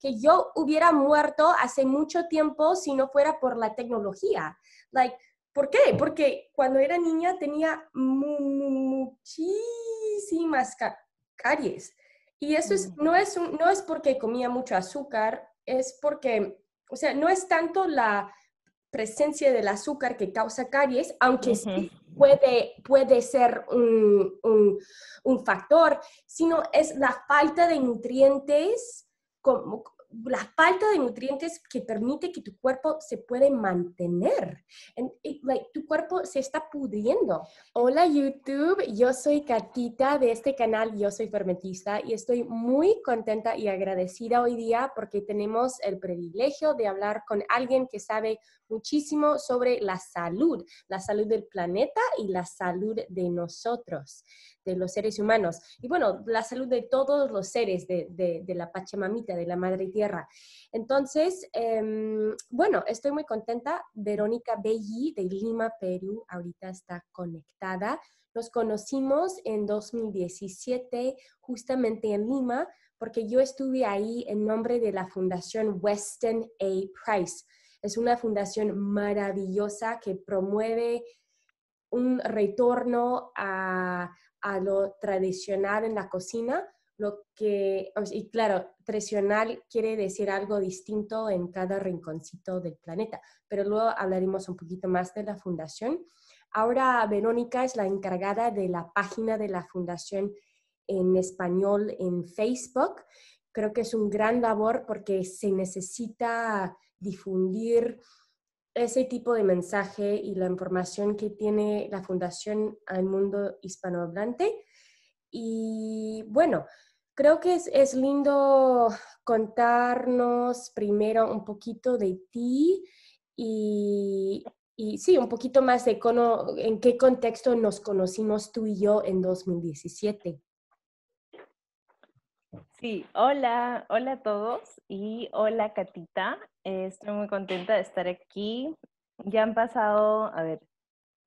que yo hubiera muerto hace mucho tiempo si no fuera por la tecnología. Like, ¿Por qué? Porque cuando era niña tenía muchísimas caries. Y eso mm. no, es no es porque comía mucho azúcar, es porque, o sea, no es tanto la presencia del azúcar que causa caries, aunque puede, puede ser un factor, sino es la falta de nutrientes la falta de nutrientes que permite que tu cuerpo se puede mantener. tu cuerpo se está pudriendo. Hola YouTube, yo soy Katita de este canal Yo Soy Fermentista y estoy muy contenta y agradecida hoy día porque tenemos el privilegio de hablar con alguien que sabe muchísimo sobre la salud, la salud del planeta y la salud de nosotros, de los seres humanos. Y bueno, la salud de todos los seres, de, de, la Pachamamita, de la Madre Tierra. Entonces, em, bueno, estoy muy contenta. Verónica Belli de Lima, Perú, ahorita está conectada. Nos conocimos en 2017, justamente en Lima, porque yo estuve ahí en nombre de la Fundación Weston A. Price es una fundación maravillosa que promueve un retorno a, a lo tradicional en la cocina, lo que, y claro, tradicional quiere decir algo distinto en cada rinconcito del planeta, pero luego hablaremos un poquito más de la fundación. Ahora Verónica es la encargada de la página de la fundación en español en Facebook. Creo que es un gran labor porque se necesita difundir ese tipo de mensaje y la información que tiene la Fundación al mundo hispanohablante. Y bueno, creo que es, lindo contarnos primero un poquito de ti y, y sí, un poquito más de en qué contexto nos conocimos tú y yo en 2017. Sí, hola, hola a todos y hola Catita. estoy muy contenta de estar aquí. Ya han pasado, a ver,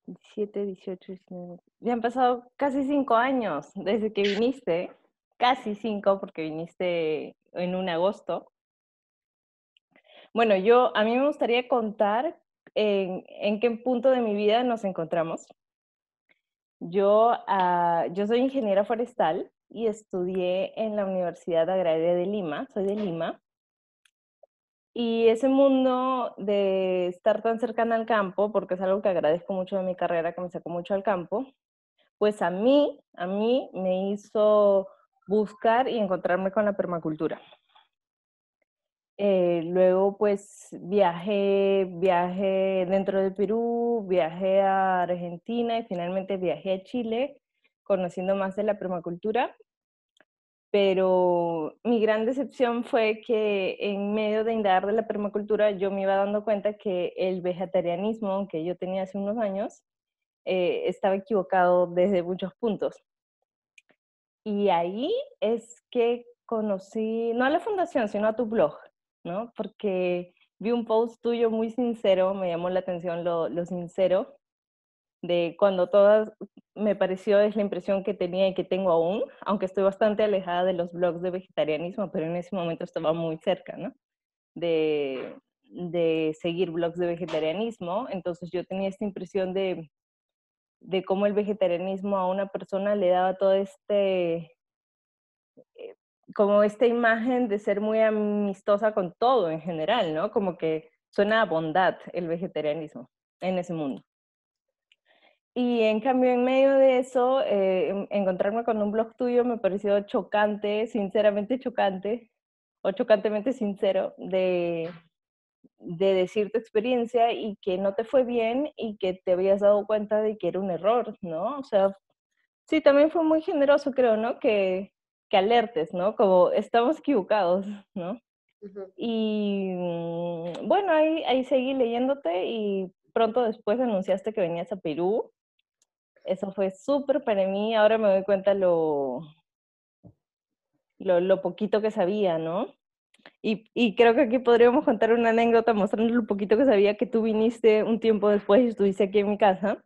17, 18, ya han pasado casi cinco años desde que viniste, casi cinco porque viniste en un agosto. Bueno, yo a mí me gustaría contar en, qué punto de mi vida nos encontramos. Yo, ah, yo soy ingeniera forestal, y estudié en la Universidad Agraria de Lima, soy de Lima. Y ese mundo de estar tan cercana al campo, porque es algo que agradezco mucho de mi carrera, que me sacó mucho al campo, pues a mí, a mí me hizo buscar y encontrarme con la permacultura. Eh, luego pues viajé, viajé dentro de Perú, viajé a Argentina y finalmente viajé a Chile conociendo más de la permacultura, pero mi gran decepción fue que en medio de indagar de la permacultura yo me iba dando cuenta que el vegetarianismo que yo tenía hace unos años eh, estaba equivocado desde muchos puntos. Y ahí es que conocí, no a la fundación, sino a tu blog, ¿no? Porque vi un post tuyo muy sincero, me llamó la atención lo, lo sincero, de cuando todas, me pareció es la impresión que tenía y que tengo aún, aunque estoy bastante alejada de los blogs de vegetarianismo, pero en ese momento estaba muy cerca, ¿no? De, de seguir blogs de vegetarianismo, entonces yo tenía esta impresión de, de cómo el vegetarianismo a una persona le daba todo este, eh, como esta imagen de ser muy amistosa con todo en general, ¿no? Como que suena a bondad el vegetarianismo en ese mundo. Y en cambio, en medio de eso, eh, encontrarme con un blog tuyo me pareció chocante, sinceramente chocante, o chocantemente sincero, de, de decir tu experiencia y que no te fue bien y que te habías dado cuenta de que era un error, ¿no? O sea, sí, también fue muy generoso, creo, ¿no? Que, que alertes, ¿no? Como estamos equivocados, ¿no? Y mm, bueno, ahí, ahí seguí leyéndote y pronto después anunciaste que venías a Perú eso fue súper para mí. Ahora me doy cuenta lo, lo, poquito que sabía, ¿no? Y, y, creo que aquí podríamos contar una anécdota mostrando lo poquito que sabía que tú viniste un tiempo después y estuviste aquí en mi casa.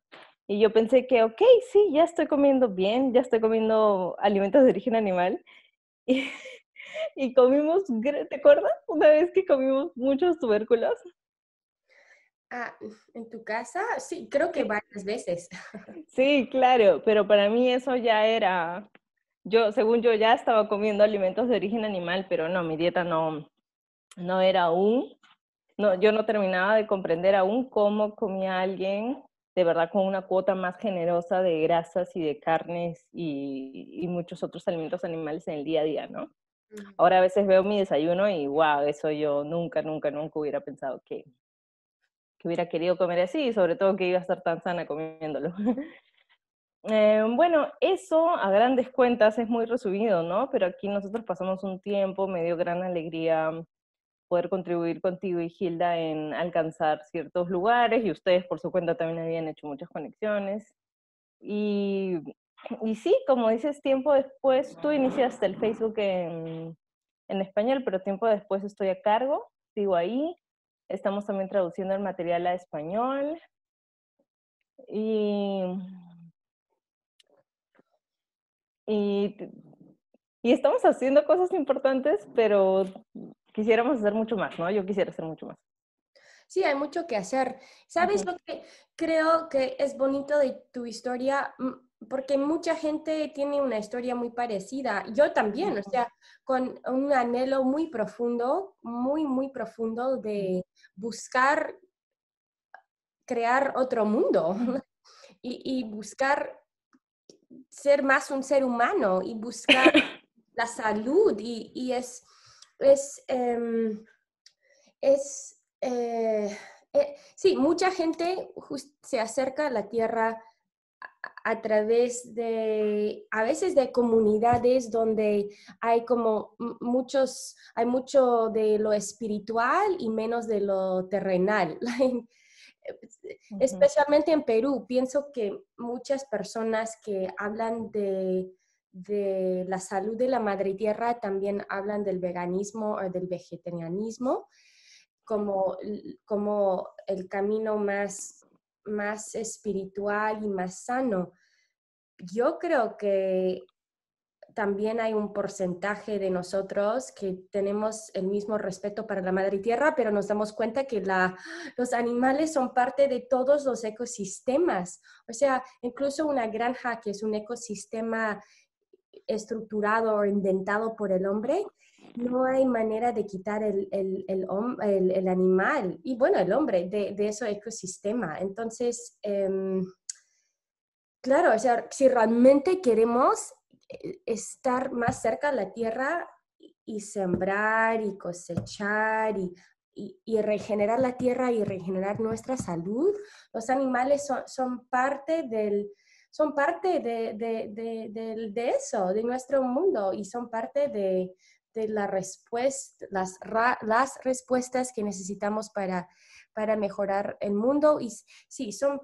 Y yo pensé que, ok, sí, ya estoy comiendo bien, ya estoy comiendo alimentos de origen animal. Y, y comimos, ¿te acuerdas? Una vez que comimos muchos tubérculos. Ah, ¿en tu casa? Sí, creo que varias veces. Sí, claro, pero para mí eso ya era, yo, según yo ya estaba comiendo alimentos de origen animal, pero no, mi dieta no, no era aún, no, yo no terminaba de comprender aún cómo comía alguien de verdad con una cuota más generosa de grasas y de carnes y, y muchos otros alimentos animales en el día a día, ¿no? Ahora a veces veo mi desayuno y wow, eso yo nunca, nunca, nunca hubiera pensado que, que hubiera querido comer así, sobre todo que iba a estar tan sana comiéndolo. Em, bueno, eso a grandes cuentas es muy resumido, ¿no? Pero aquí nosotros pasamos un tiempo, me dio gran alegría mm, poder contribuir contigo y Gilda en alcanzar ciertos lugares y ustedes por su cuenta también habían hecho muchas conexiones. Y, y sí, como dices, tiempo después, tú iniciaste el Facebook en, en español, pero tiempo después estoy a cargo, sigo ahí. Estamos también traduciendo el material a español. Y, y, estamos haciendo cosas importantes, pero quisiéramos hacer mucho más, ¿no? Yo quisiera hacer mucho más. Sí, hay mucho que hacer. ¿Sabes lo que creo que es bonito de tu historia? porque mucha gente tiene una historia muy parecida, yo también, o sea, con un anhelo muy profundo, muy, muy profundo de buscar crear otro mundo y, buscar ser más un ser humano y buscar la salud y, es, es, em, es eh, eh, sí, mucha gente se acerca a la tierra a través de, a veces de comunidades donde hay como muchos, hay mucho de lo espiritual y menos de lo terrenal. Especialmente en Perú, pienso que muchas personas que hablan de, de la salud de la madre tierra también hablan del veganismo o eh, del vegetarianismo como, como el camino más más espiritual y más sano. Yo creo que también hay un porcentaje de nosotros que tenemos el mismo respeto para la madre tierra, pero nos damos cuenta que la, los animales son parte de todos los ecosistemas. O sea, incluso una granja que es un ecosistema estructurado o inventado por el hombre, no hay manera de quitar el, el, animal y bueno, el hombre de, ese ecosistema. Entonces, em, claro, si realmente queremos eh, estar más cerca de la tierra y sembrar y cosechar y, regenerar la tierra y regenerar nuestra salud, los animales son, parte del, son parte de, eso, de nuestro mundo y son parte de, de la respuesta, las, las respuestas que necesitamos para, para mejorar el mundo. Y sí, son,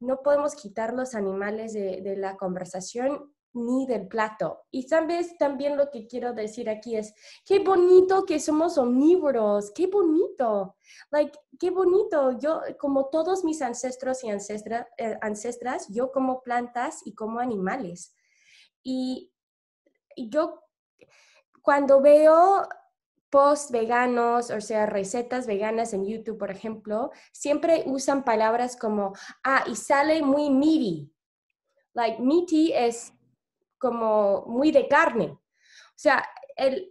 no podemos quitar los animales de, la conversación ni del plato. Y sabes, también lo que quiero decir aquí es, qué bonito que somos omnívoros, qué bonito, like, qué bonito. Yo, como todos mis ancestros y ancestra, eh, ancestras, yo como plantas y como animales. Y yo cuando veo post veganos, o sea, recetas veganas en YouTube, por ejemplo, siempre usan palabras como, ah, y sale muy meaty. Like, meaty es como muy de carne. O sea, el,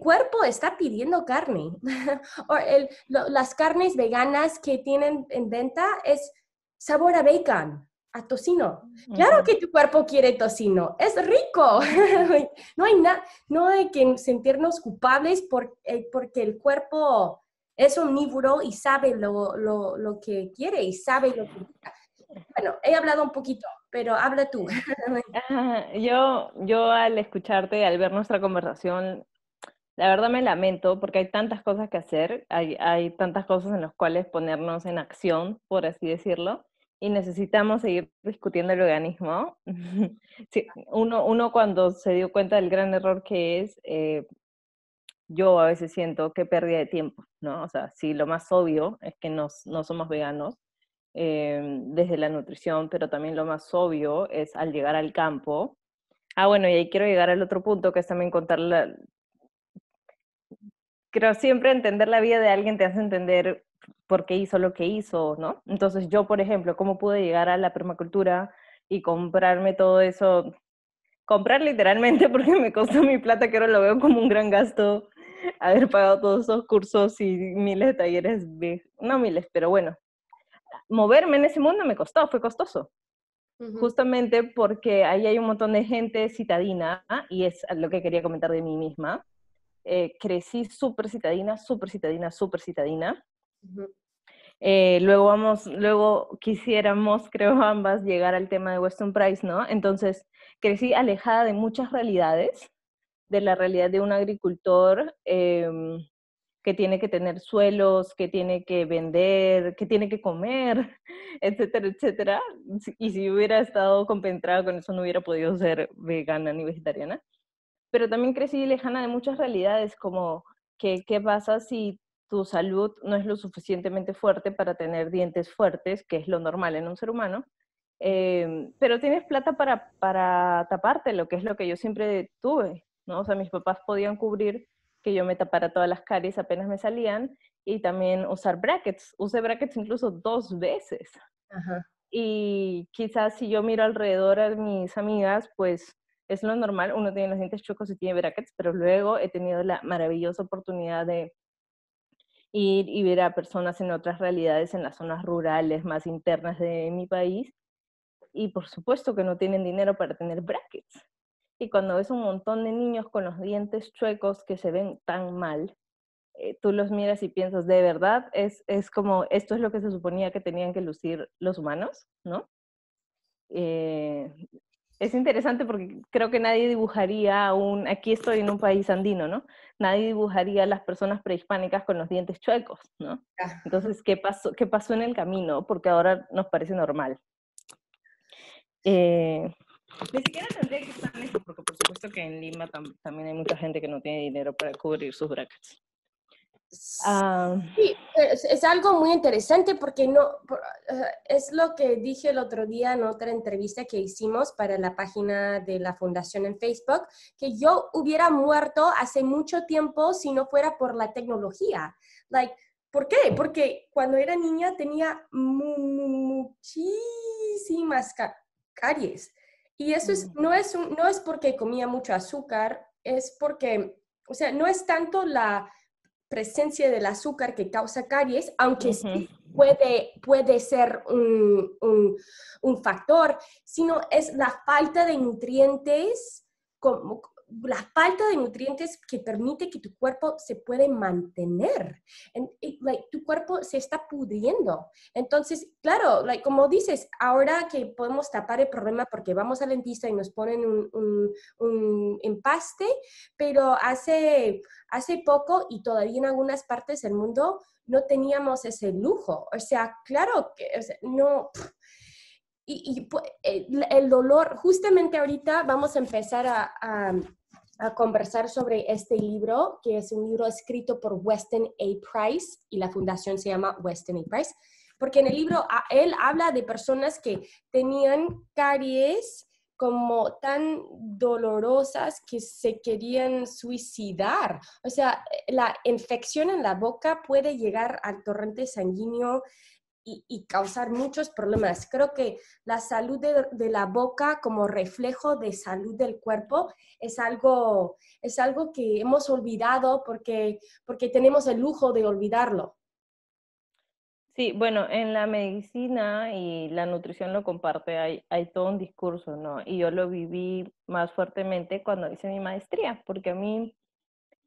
cuerpo está pidiendo carne. o el, las carnes veganas que tienen en venta es sabor a bacon tocino. Claro que tu cuerpo quiere tocino, es rico. no hay nada, no hay que sentirnos culpables por, eh, porque el cuerpo es omnívoro y sabe lo, lo, lo que quiere y sabe lo que Bueno, he hablado un poquito, pero habla tú. Ah, yo, yo al escucharte, al ver nuestra conversación, la verdad me lamento porque hay tantas cosas que hacer, hay, hay tantas cosas en las cuales ponernos en acción, por así decirlo y necesitamos seguir discutiendo el veganismo. uno, uno, cuando se dio cuenta del gran error que es, eh, yo a veces siento que pérdida de tiempo, ¿no? O sea, sí, lo más obvio es que no somos veganos eh, desde la nutrición, pero también lo más obvio es al llegar al campo. Ah, bueno, y ahí quiero llegar al otro punto, que es también contar la... Creo siempre entender la vida de alguien te hace entender porque hizo lo que hizo, ¿no? Entonces yo, por ejemplo, ¿cómo pude llegar a la permacultura y comprarme todo eso? Comprar literalmente porque me costó mi plata, que ahora lo veo como un gran gasto, haber pagado todos esos cursos y miles de talleres, no miles, pero bueno, moverme en ese mundo me costó, fue costoso. Justamente porque ahí hay un montón de gente citadina, y es lo que quería comentar de mí misma. Eh, crecí súper citadina, súper citadina, súper citadina. Eh, luego vamos, luego quisiéramos, creo ambas, llegar al tema de Western Price, ¿no? Entonces, crecí alejada de muchas realidades, de la realidad de un agricultor em, que tiene que tener suelos, que tiene que vender, que tiene que comer, etcétera, etcétera. Y si hubiera estado compenetrada con eso, no hubiera podido ser vegana ni vegetariana. Pero también crecí lejana de muchas realidades, como que, qué pasa si tu salud no es lo suficientemente fuerte para tener dientes fuertes, que es lo normal en un ser humano, em, pero tienes plata para, para taparte, lo que es lo que yo siempre tuve, ¿no? O sea, mis papás podían cubrir que yo me tapara todas las caries apenas me salían y también usar brackets. Usé brackets incluso dos veces. Y quizás si yo miro alrededor a mis amigas, pues es lo normal, uno tiene los dientes chocos y tiene brackets, pero luego he tenido la maravillosa oportunidad de ir y ver a personas en otras realidades en las zonas rurales más internas de mi país. Y por supuesto que no tienen dinero para tener brackets. Y cuando ves un montón de niños con los dientes chuecos que se ven tan mal, eh, tú los miras y piensas, de verdad, es, es como, esto es lo que se suponía que tenían que lucir los humanos, ¿no? Eh, es interesante porque creo que nadie dibujaría un, aquí estoy en un país andino, ¿no? Nadie dibujaría a las personas prehispánicas con los dientes chuecos, ¿no? Ah. Entonces, ¿qué pasó, qué pasó en el camino? Porque ahora nos parece normal. Eh, ni siquiera tendría que estar en eso, porque por supuesto que en Lima también hay mucha gente que no tiene dinero para cubrir sus brackets. Ah. es, algo muy interesante porque no es lo que dije el otro día en otra entrevista que hicimos para la página de la fundación en Facebook, que yo hubiera muerto hace mucho tiempo si no fuera por la tecnología. Like, ¿Por qué? Porque cuando era niña tenía muchísimas caries. Y eso mm. no, es no es porque comía mucho azúcar, es porque, o sea, no es tanto la, presencia del azúcar que causa caries, aunque puede, puede ser un, un, un, factor, sino es la falta de nutrientes como, la falta de nutrientes que permite que tu cuerpo se puede mantener. tu cuerpo se está pudriendo. Entonces, claro, como dices, ahora que podemos tapar el problema porque vamos al dentista y nos ponen un, un, empaste, pero hace, hace poco y todavía en algunas partes del mundo no teníamos ese lujo. O sea, claro que no y, eh, el dolor, justamente ahorita vamos a empezar a, a, conversar sobre este libro, que es un libro escrito por Weston A. Price y la fundación se llama Weston A. Price, porque en el libro él habla de personas que tenían caries como tan dolorosas que se querían suicidar. O sea, la infección en la boca puede llegar al torrente sanguíneo y, causar muchos problemas. Creo que la salud de, la boca como reflejo de salud del cuerpo es algo, es algo que hemos olvidado porque, porque tenemos el lujo de olvidarlo. Sí, bueno, en la medicina y la nutrición lo comparte, hay, hay todo un discurso, ¿no? Y yo lo viví más fuertemente cuando hice mi maestría, porque a mí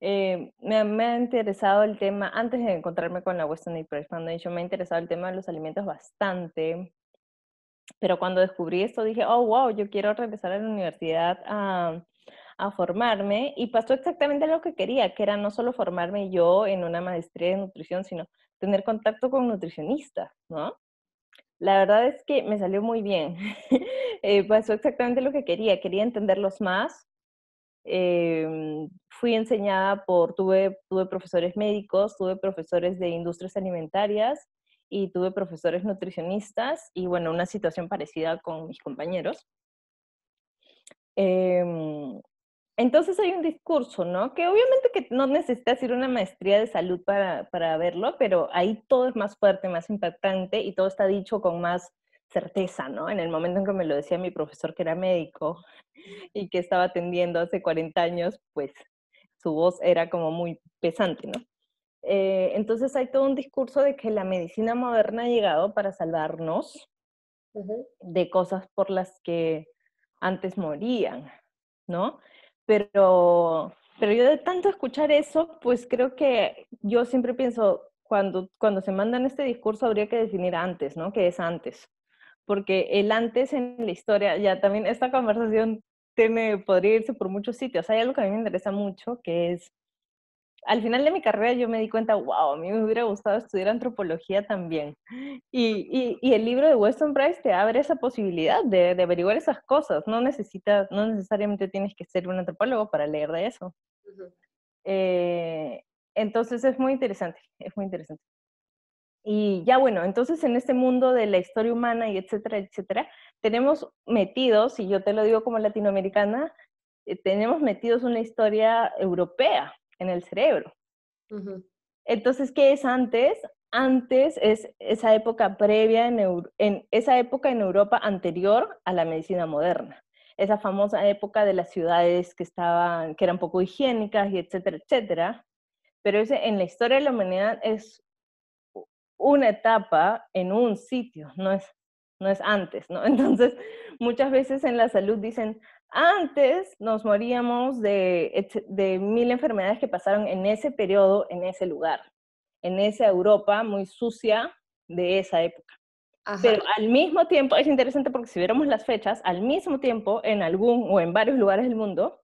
eh, me, ha interesado el tema, antes de encontrarme con la Western Heritage Foundation, me ha interesado el tema de los alimentos bastante, pero cuando descubrí esto dije, oh, wow, yo quiero regresar a la universidad a, formarme y pasó exactamente lo que quería, que era no solo formarme yo en una maestría de nutrición, sino tener contacto con nutricionistas, ¿no? La verdad es que me salió muy bien. Eh, pasó exactamente lo que quería. Quería entenderlos más, Em, fui enseñada por, tuve, tuve profesores médicos, tuve profesores de industrias alimentarias y tuve profesores nutricionistas y bueno, una situación parecida con mis compañeros. Em, entonces hay un discurso, ¿no? Que obviamente que no necesitas ir a una maestría de salud para, para verlo, pero ahí todo es más fuerte, más impactante y todo está dicho con más certeza, ¿no? En el momento en que me lo decía mi profesor que era médico y que estaba atendiendo hace 40 años, pues su voz era como muy pesante, ¿no? Eh, entonces hay todo un discurso de que la medicina moderna ha llegado para salvarnos de cosas por las que antes morían, ¿no? Pero, pero yo de tanto escuchar eso, pues creo que yo siempre pienso, cuando, cuando se mandan este discurso habría que definir antes, ¿no? ¿Qué es antes? porque el antes en la historia, ya también esta conversación tiene, podría irse por muchos sitios. Hay algo que a mí me interesa mucho, que es, al final de mi carrera yo me di cuenta, wow, a mí me hubiera gustado estudiar antropología también. Y, el libro de Weston Price te abre esa posibilidad de, averiguar esas cosas. No, necesitas, no necesariamente tienes que ser un antropólogo para leer de eso. Eh, entonces es muy interesante, es muy interesante. Y ya bueno, entonces en este mundo de la historia humana y etcétera, etcétera, tenemos metidos, y yo te lo digo como latinoamericana, eh, tenemos metidos una historia europea en el cerebro. Entonces, ¿qué es antes? Antes es esa época previa, en, en esa época en Europa anterior a la medicina moderna esa famosa época de las ciudades que estaban, que eran poco higiénicas y etcétera, etcétera. Pero ese, en la historia de la humanidad es una etapa en un sitio, no es, no es antes, ¿no? Entonces, muchas veces en la salud dicen, antes nos moríamos de, de mil enfermedades que pasaron en ese periodo, en ese lugar, en esa Europa muy sucia de esa época. Pero al mismo tiempo, es interesante porque si viéramos las fechas, al mismo tiempo, en algún o en varios lugares del mundo,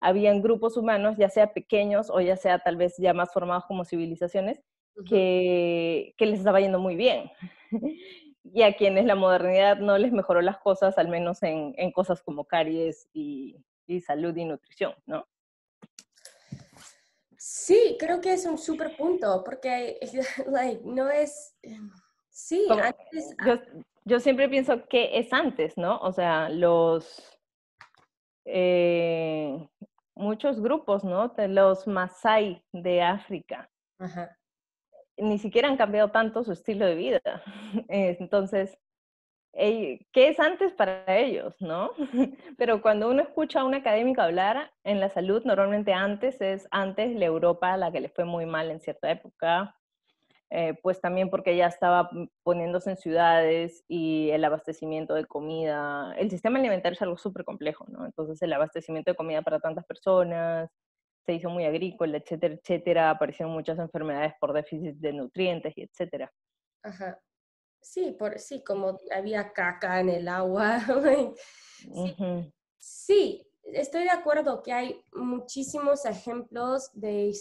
habían grupos humanos, ya sea pequeños o ya sea tal vez ya más formados como civilizaciones, que, les estaba yendo muy bien. y a quienes la modernidad no les mejoró las cosas, al menos en, cosas como caries y, salud y nutrición, ¿no? Sí, creo que es un super punto, porque no es... Em, sí, antes... Yo, siempre pienso que es antes, ¿no? O sea, los... Eh, muchos grupos, ¿no? Los Masai de África. Ajá ni siquiera han cambiado tanto su estilo de vida. Entonces, ¿qué es antes para ellos, no? Pero cuando uno escucha a una académica hablar en la salud, normalmente antes es antes la Europa la que le fue muy mal en cierta época, eh, pues también porque ya estaba poniéndose en ciudades y el abastecimiento de comida. El sistema alimentario es algo súper complejo, ¿no? Entonces el abastecimiento de comida para tantas personas, se hizo muy agrícola, etcétera, etcétera, aparecieron muchas enfermedades por déficit de nutrientes y etcétera. Sí, por, sí, como había caca en el agua. sí. sí, estoy de acuerdo que hay muchísimos ejemplos de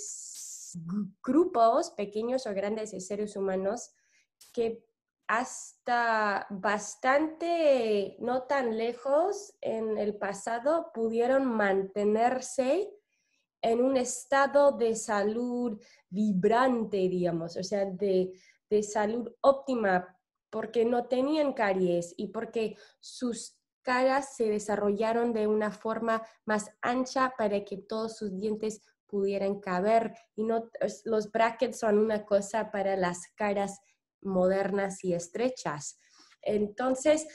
grupos pequeños o grandes de seres humanos que hasta bastante no tan lejos en el pasado pudieron mantenerse en un estado de salud vibrante, digamos, o sea, de, de salud óptima, porque no tenían caries y porque sus caras se desarrollaron de una forma más ancha para que todos sus dientes pudieran caber y no los brackets son una cosa para las caras modernas y estrechas. Entonces,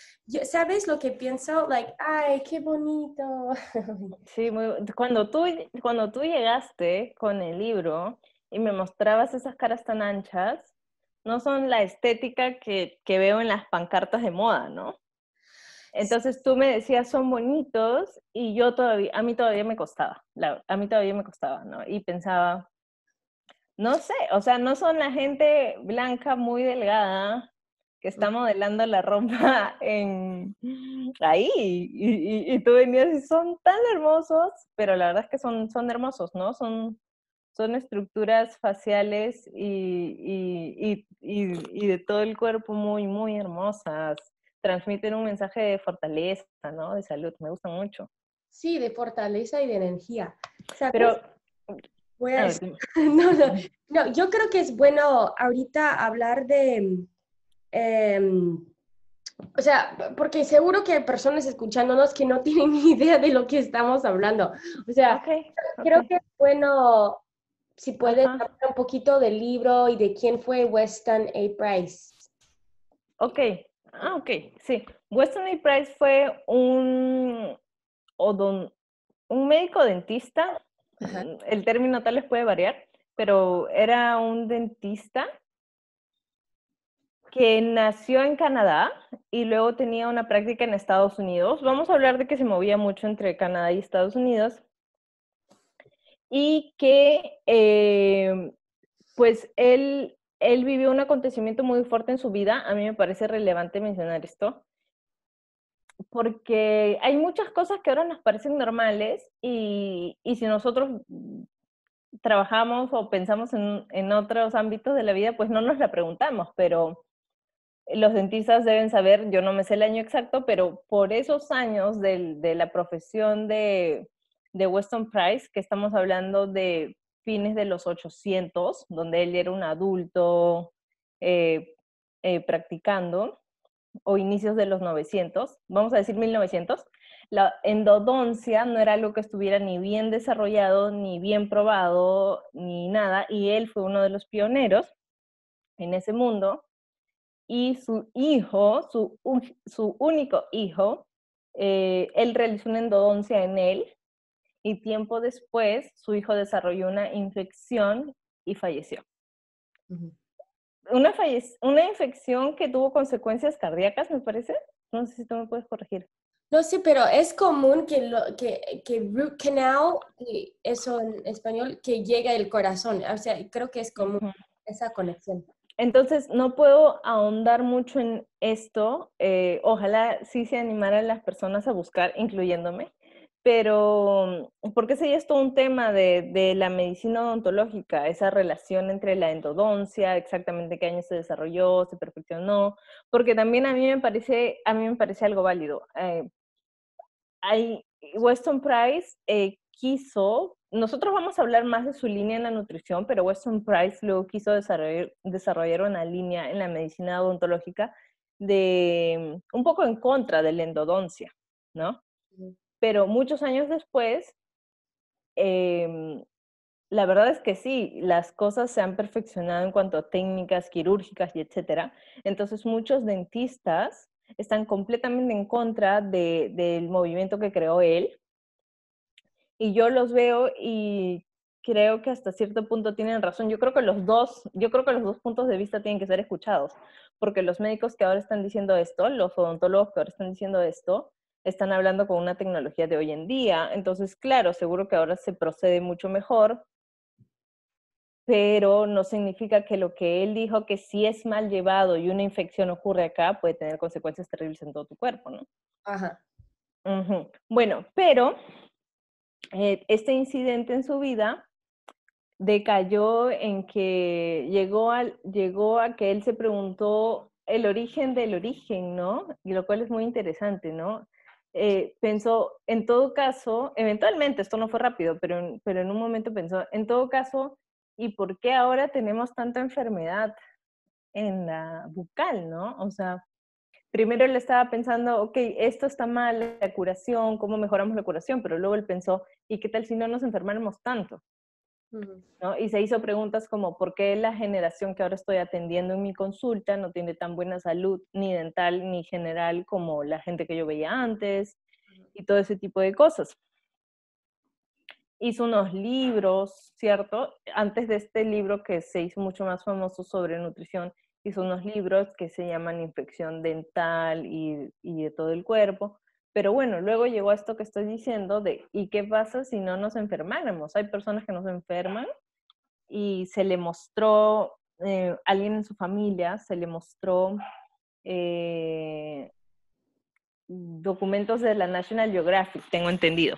¿sabes lo que pienso? Like, ay, qué bonito. Sí, cuando, tú, cuando tú llegaste con el libro y me mostrabas esas caras tan anchas, no son la estética que, veo en las pancartas de moda, ¿no? Entonces tú me decías, son bonitos y yo todavía, a mí todavía me costaba, a mí todavía me costaba, ¿no? Y pensaba, no sé, o sea, no son la gente blanca muy delgada que está modelando la ropa en, ahí. Y, tú venías y son tan hermosos, pero la verdad es que son, son hermosos, ¿no? Son, son estructuras faciales y, de todo el cuerpo muy, muy hermosas. Transmiten un mensaje de fortaleza, ¿no? De salud, me gustan mucho. Sí, de fortaleza y de energía. Pero no, yo creo que es bueno ahorita hablar de, Em, o sea, porque seguro que hay personas escuchándonos que no tienen ni idea de lo que estamos hablando. O sea, creo que es bueno si puedes hablar un poquito del libro y de quién fue Weston A. Price. Ok, ah, ok, sí. Weston A. Price fue un, don un médico dentista. El término tal vez puede variar, pero era un dentista que nació en Canadá y luego tenía una práctica en Estados Unidos. Vamos a hablar de que se movía mucho entre Canadá y Estados Unidos. Y que, eh, pues, él, él vivió un acontecimiento muy fuerte en su vida. A mí me parece relevante mencionar esto. Porque hay muchas cosas que ahora nos parecen normales y, y si nosotros trabajamos o pensamos en, en otros ámbitos de la vida, pues no nos la preguntamos, pero los dentistas deben saber, yo no me sé el año exacto, pero por esos años de, la profesión de, de, Weston Price, que estamos hablando de fines de los 800, donde él era un adulto eh, eh, practicando, o inicios de los 900, vamos a decir 1900, la endodoncia no era algo que estuviera ni bien desarrollado, ni bien probado, ni nada, y él fue uno de los pioneros en ese mundo y su hijo, su, único hijo, eh, él realizó una endodoncia en él y tiempo después su hijo desarrolló una infección y falleció. una, una infección que tuvo consecuencias cardíacas, me parece. No sé si tú me puedes corregir. No sé, pero es común que, lo, que, que, root canal, eso en español, que llega al corazón. O sea, creo que es común esa conexión. Entonces, no puedo ahondar mucho en esto. Eh, ojalá sí se animaran las personas a buscar, incluyéndome, pero mm, porque sería esto un tema de, la medicina odontológica, esa relación entre la endodoncia, exactamente qué año se desarrolló, se perfeccionó, porque también a mí me parece, a mí me parece algo válido. Eh, hay, Weston Price eh, quiso nosotros vamos a hablar más de su línea en la nutrición, pero Weston Price luego quiso desarrollar, una línea en la medicina odontológica de un poco en contra de la endodoncia, ¿no? Pero muchos años después, em, la verdad es que sí, las cosas se han perfeccionado en cuanto a técnicas quirúrgicas y etcétera. Entonces muchos dentistas están completamente en contra del movimiento que creó él y yo los veo y creo que hasta cierto punto tienen razón. Yo creo que los dos, yo creo que los dos puntos de vista tienen que ser escuchados, porque los médicos que ahora están diciendo esto, los odontólogos que ahora están diciendo esto, están hablando con una tecnología de hoy en día. Entonces, claro, seguro que ahora se procede mucho mejor, pero no significa que lo que él dijo, que si es mal llevado y una infección ocurre acá, puede tener consecuencias terribles en todo tu cuerpo, ¿no? Ajá. Bueno, pero eh, este incidente en su vida decayó en que llegó, al, llegó a que él se preguntó el origen del origen, ¿no? Y lo cual es muy interesante, ¿no? Eh, pensó, en todo caso, eventualmente, esto no fue rápido, pero, pero en un momento pensó, en todo caso, ¿y por qué ahora tenemos tanta enfermedad en la bucal, ¿no? O sea, primero él estaba pensando, ok, esto está mal, la curación, cómo mejoramos la curación, pero luego él pensó, ¿y qué tal si no nos enfermáramos tanto? Y se hizo preguntas como, ¿por qué la generación que ahora estoy atendiendo en mi consulta no tiene tan buena salud, ni dental, ni general, como la gente que yo veía antes? Y todo ese tipo de cosas. Hizo unos libros, ¿cierto? Antes de este libro que se hizo mucho más famoso sobre nutrición, hizo unos libros que se llaman Infección Dental y, y, de todo el cuerpo. Pero bueno, luego llegó a esto que estoy diciendo de, ¿y qué pasa si no nos enfermáramos? Hay personas que nos enferman y se le mostró, eh, alguien en su familia se le mostró eh, documentos de la National Geographic, tengo entendido.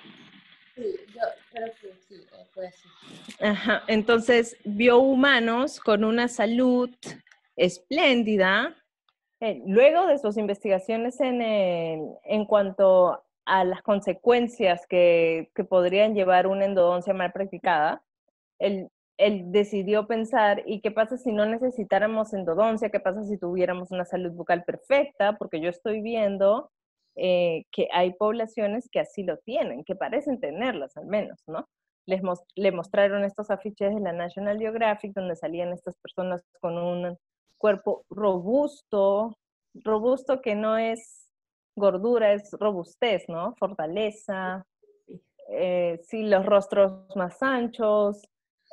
Sí, yo creo que sí, eh, puede ser. Ajá. Entonces vio humanos con una salud espléndida. Eh, luego de sus investigaciones en, eh, cuanto a las consecuencias que, podrían llevar una endodoncia mal practicada, él, decidió pensar, ¿y qué pasa si no necesitáramos endodoncia? ¿Qué pasa si tuviéramos una salud bucal perfecta? Porque yo estoy viendo eh, que hay poblaciones que así lo tienen, que parecen tenerlas al menos, ¿no? Les le mostraron estos afiches de la National Geographic donde salían estas personas con un cuerpo robusto, robusto que no es gordura, es robustez, ¿no? Fortaleza, eh, sí, los rostros más anchos,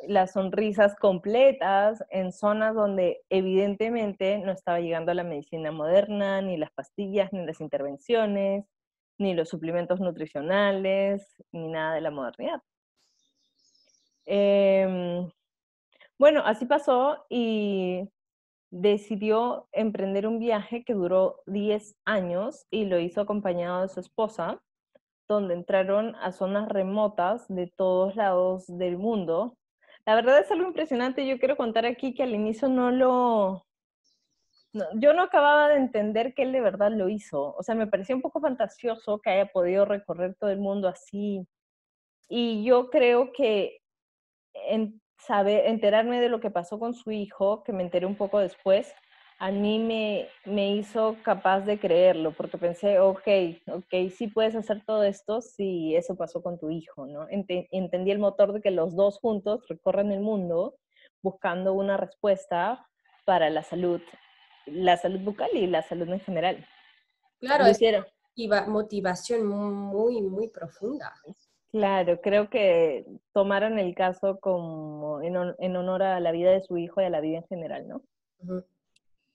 las sonrisas completas en zonas donde evidentemente no estaba llegando la medicina moderna, ni las pastillas, ni las intervenciones, ni los suplementos nutricionales, ni nada de la modernidad. Em, bueno, así pasó y decidió emprender un viaje que duró 10 años y lo hizo acompañado de su esposa, donde entraron a zonas remotas de todos lados del mundo. La verdad es algo impresionante. Yo quiero contar aquí que al inicio no lo... yo no acababa de entender que él de verdad lo hizo. O sea, me pareció un poco fantasioso que haya podido recorrer todo el mundo así. Y yo creo que en saber, enterarme de lo que pasó con su hijo, que me enteré un poco después, a mí me, me hizo capaz de creerlo, porque pensé, ok, ok, sí puedes hacer todo esto si eso pasó con tu hijo, ¿no? entendí el motor de que los dos juntos recorren el mundo buscando una respuesta para la salud, la salud bucal y la salud en general. Claro, es motivación muy, muy profunda. Claro, creo que tomaron el caso como en, honor a la vida de su hijo y a la vida en general, ¿no?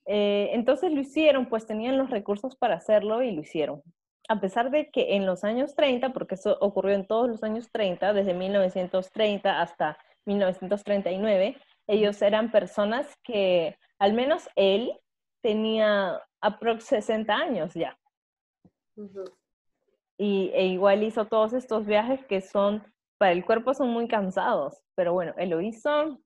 Eh, entonces lo hicieron, pues tenían los recursos para hacerlo y lo hicieron. A pesar de que en los años 30, porque eso ocurrió en todos los años 30, desde 1930 hasta 1939, ellos eran personas que, al menos él, tenía aproximadamente 60 años ya y, e igual hizo todos estos viajes que son, para el cuerpo son muy cansados, pero bueno, él lo hizo,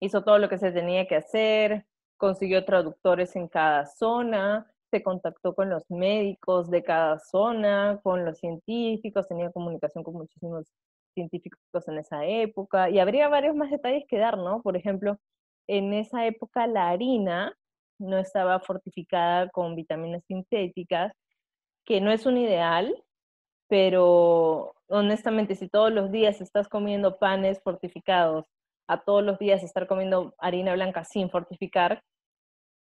hizo todo lo que se tenía que hacer, consiguió traductores en cada zona, se contactó con los médicos de cada zona, con los científicos, tenía comunicación con muchísimos científicos en esa época, y habría varios más detalles que dar, ¿no? Por ejemplo, en esa época la harina no estaba fortificada con vitaminas sintéticas, que no es un ideal, pero honestamente, si todos los días estás comiendo panes fortificados, a todos los días estar comiendo harina blanca sin fortificar,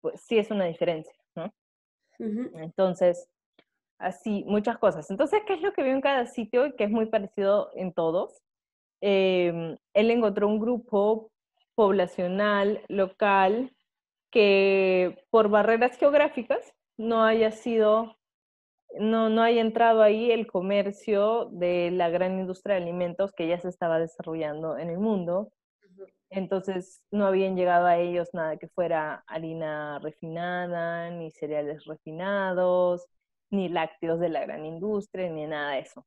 pues sí es una diferencia, ¿no? Entonces, así, muchas cosas. Entonces, ¿qué es lo que veo en cada sitio y que es muy parecido en todos? Em, él encontró un grupo poblacional, local, que por barreras geográficas no haya sido no, no haya entrado ahí el comercio de la gran industria de alimentos que ya se estaba desarrollando en el mundo. Entonces no habían llegado a ellos nada que fuera harina refinada, ni cereales refinados, ni lácteos de la gran industria, ni nada de eso.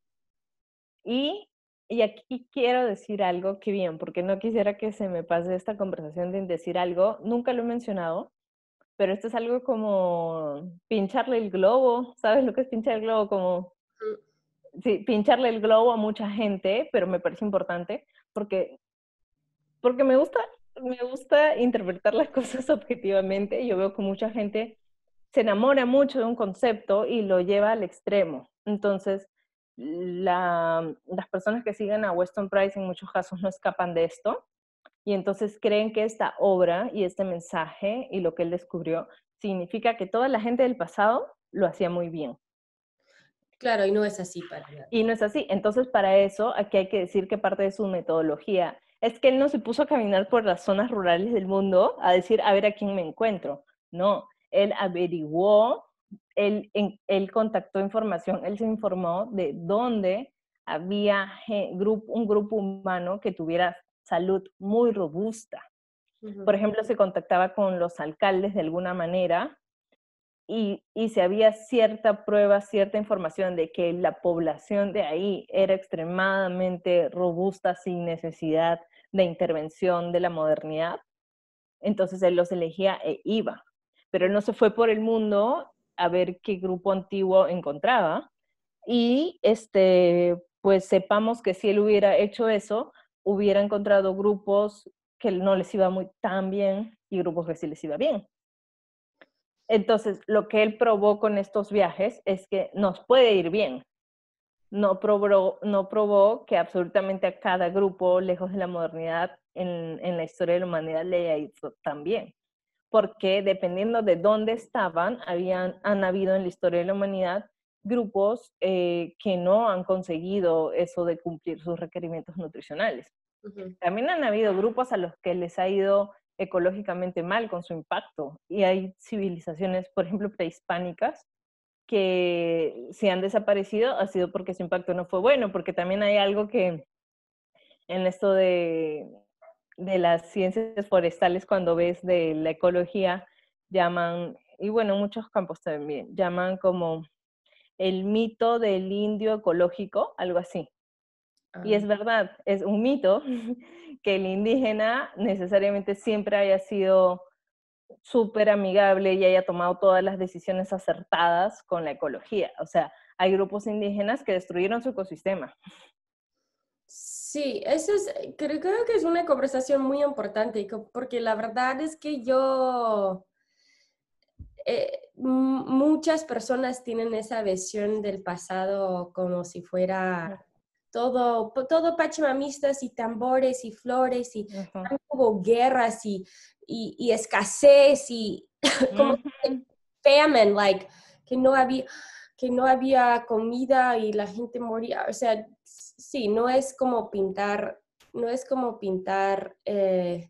Y, y aquí quiero decir algo que bien, porque no quisiera que se me pase esta conversación de decir algo, nunca lo he mencionado, pero esto es algo como pincharle el globo, ¿sabes lo que es pinchar el globo? Como, sí, pincharle el globo a mucha gente, pero me parece importante porque, porque me, gusta, me gusta interpretar las cosas objetivamente. Yo veo que mucha gente se enamora mucho de un concepto y lo lleva al extremo. Entonces, las personas que siguen a Weston Price en muchos casos no escapan de esto y entonces creen que esta obra y este mensaje y lo que él descubrió significa que toda la gente del pasado lo hacía muy bien. Claro, y no es así para nada. Y no es así. Entonces, para eso, aquí hay que decir que parte de su metodología es que él no se puso a caminar por las zonas rurales del mundo a decir, a ver a quién me encuentro. No, él averiguó, él, él contactó información, él se informó de dónde había un grupo humano que tuviera salud muy robusta. Por ejemplo, se contactaba con los alcaldes de alguna manera y, y si había cierta prueba, cierta información de que la población de ahí era extremadamente robusta sin necesidad de intervención de la modernidad, entonces él los elegía e iba. Pero él no se fue por el mundo a ver qué grupo antiguo encontraba. Y este, pues sepamos que si él hubiera hecho eso, hubiera encontrado grupos que no les iba muy tan bien y grupos que sí les iba bien. Entonces, lo que él probó con estos viajes es que nos puede ir bien. No probó, no probó que absolutamente a cada grupo, lejos de la modernidad, en, la historia de la humanidad le haya ido tan bien. Porque dependiendo de dónde estaban, habían, han habido en la historia de la humanidad grupos eh, que no han conseguido eso de cumplir sus requerimientos nutricionales. También han habido grupos a los que les ha ido ecológicamente mal con su impacto y hay civilizaciones, por ejemplo, prehispánicas que si han desaparecido ha sido porque su impacto no fue bueno, porque también hay algo que en esto de, de las ciencias forestales, cuando ves de la ecología, llaman, y bueno, muchos campos también, llaman como el mito del indio ecológico, algo así. Y es ah. verdad, es un mito que el indígena necesariamente siempre haya sido súper amigable y haya tomado todas las decisiones acertadas con la ecología. O sea, hay grupos indígenas que destruyeron su ecosistema. Sí, eso es, creo, creo que es una conversación muy importante, porque la verdad es que yo, eh, muchas personas tienen esa visión del pasado como si fuera todo, todo pachamamistas y tambores y flores y hubo guerras y, escasez y como famine, like, que no había que no había comida y la gente moría, o sea, sí, no es como pintar, no es como pintar, eh,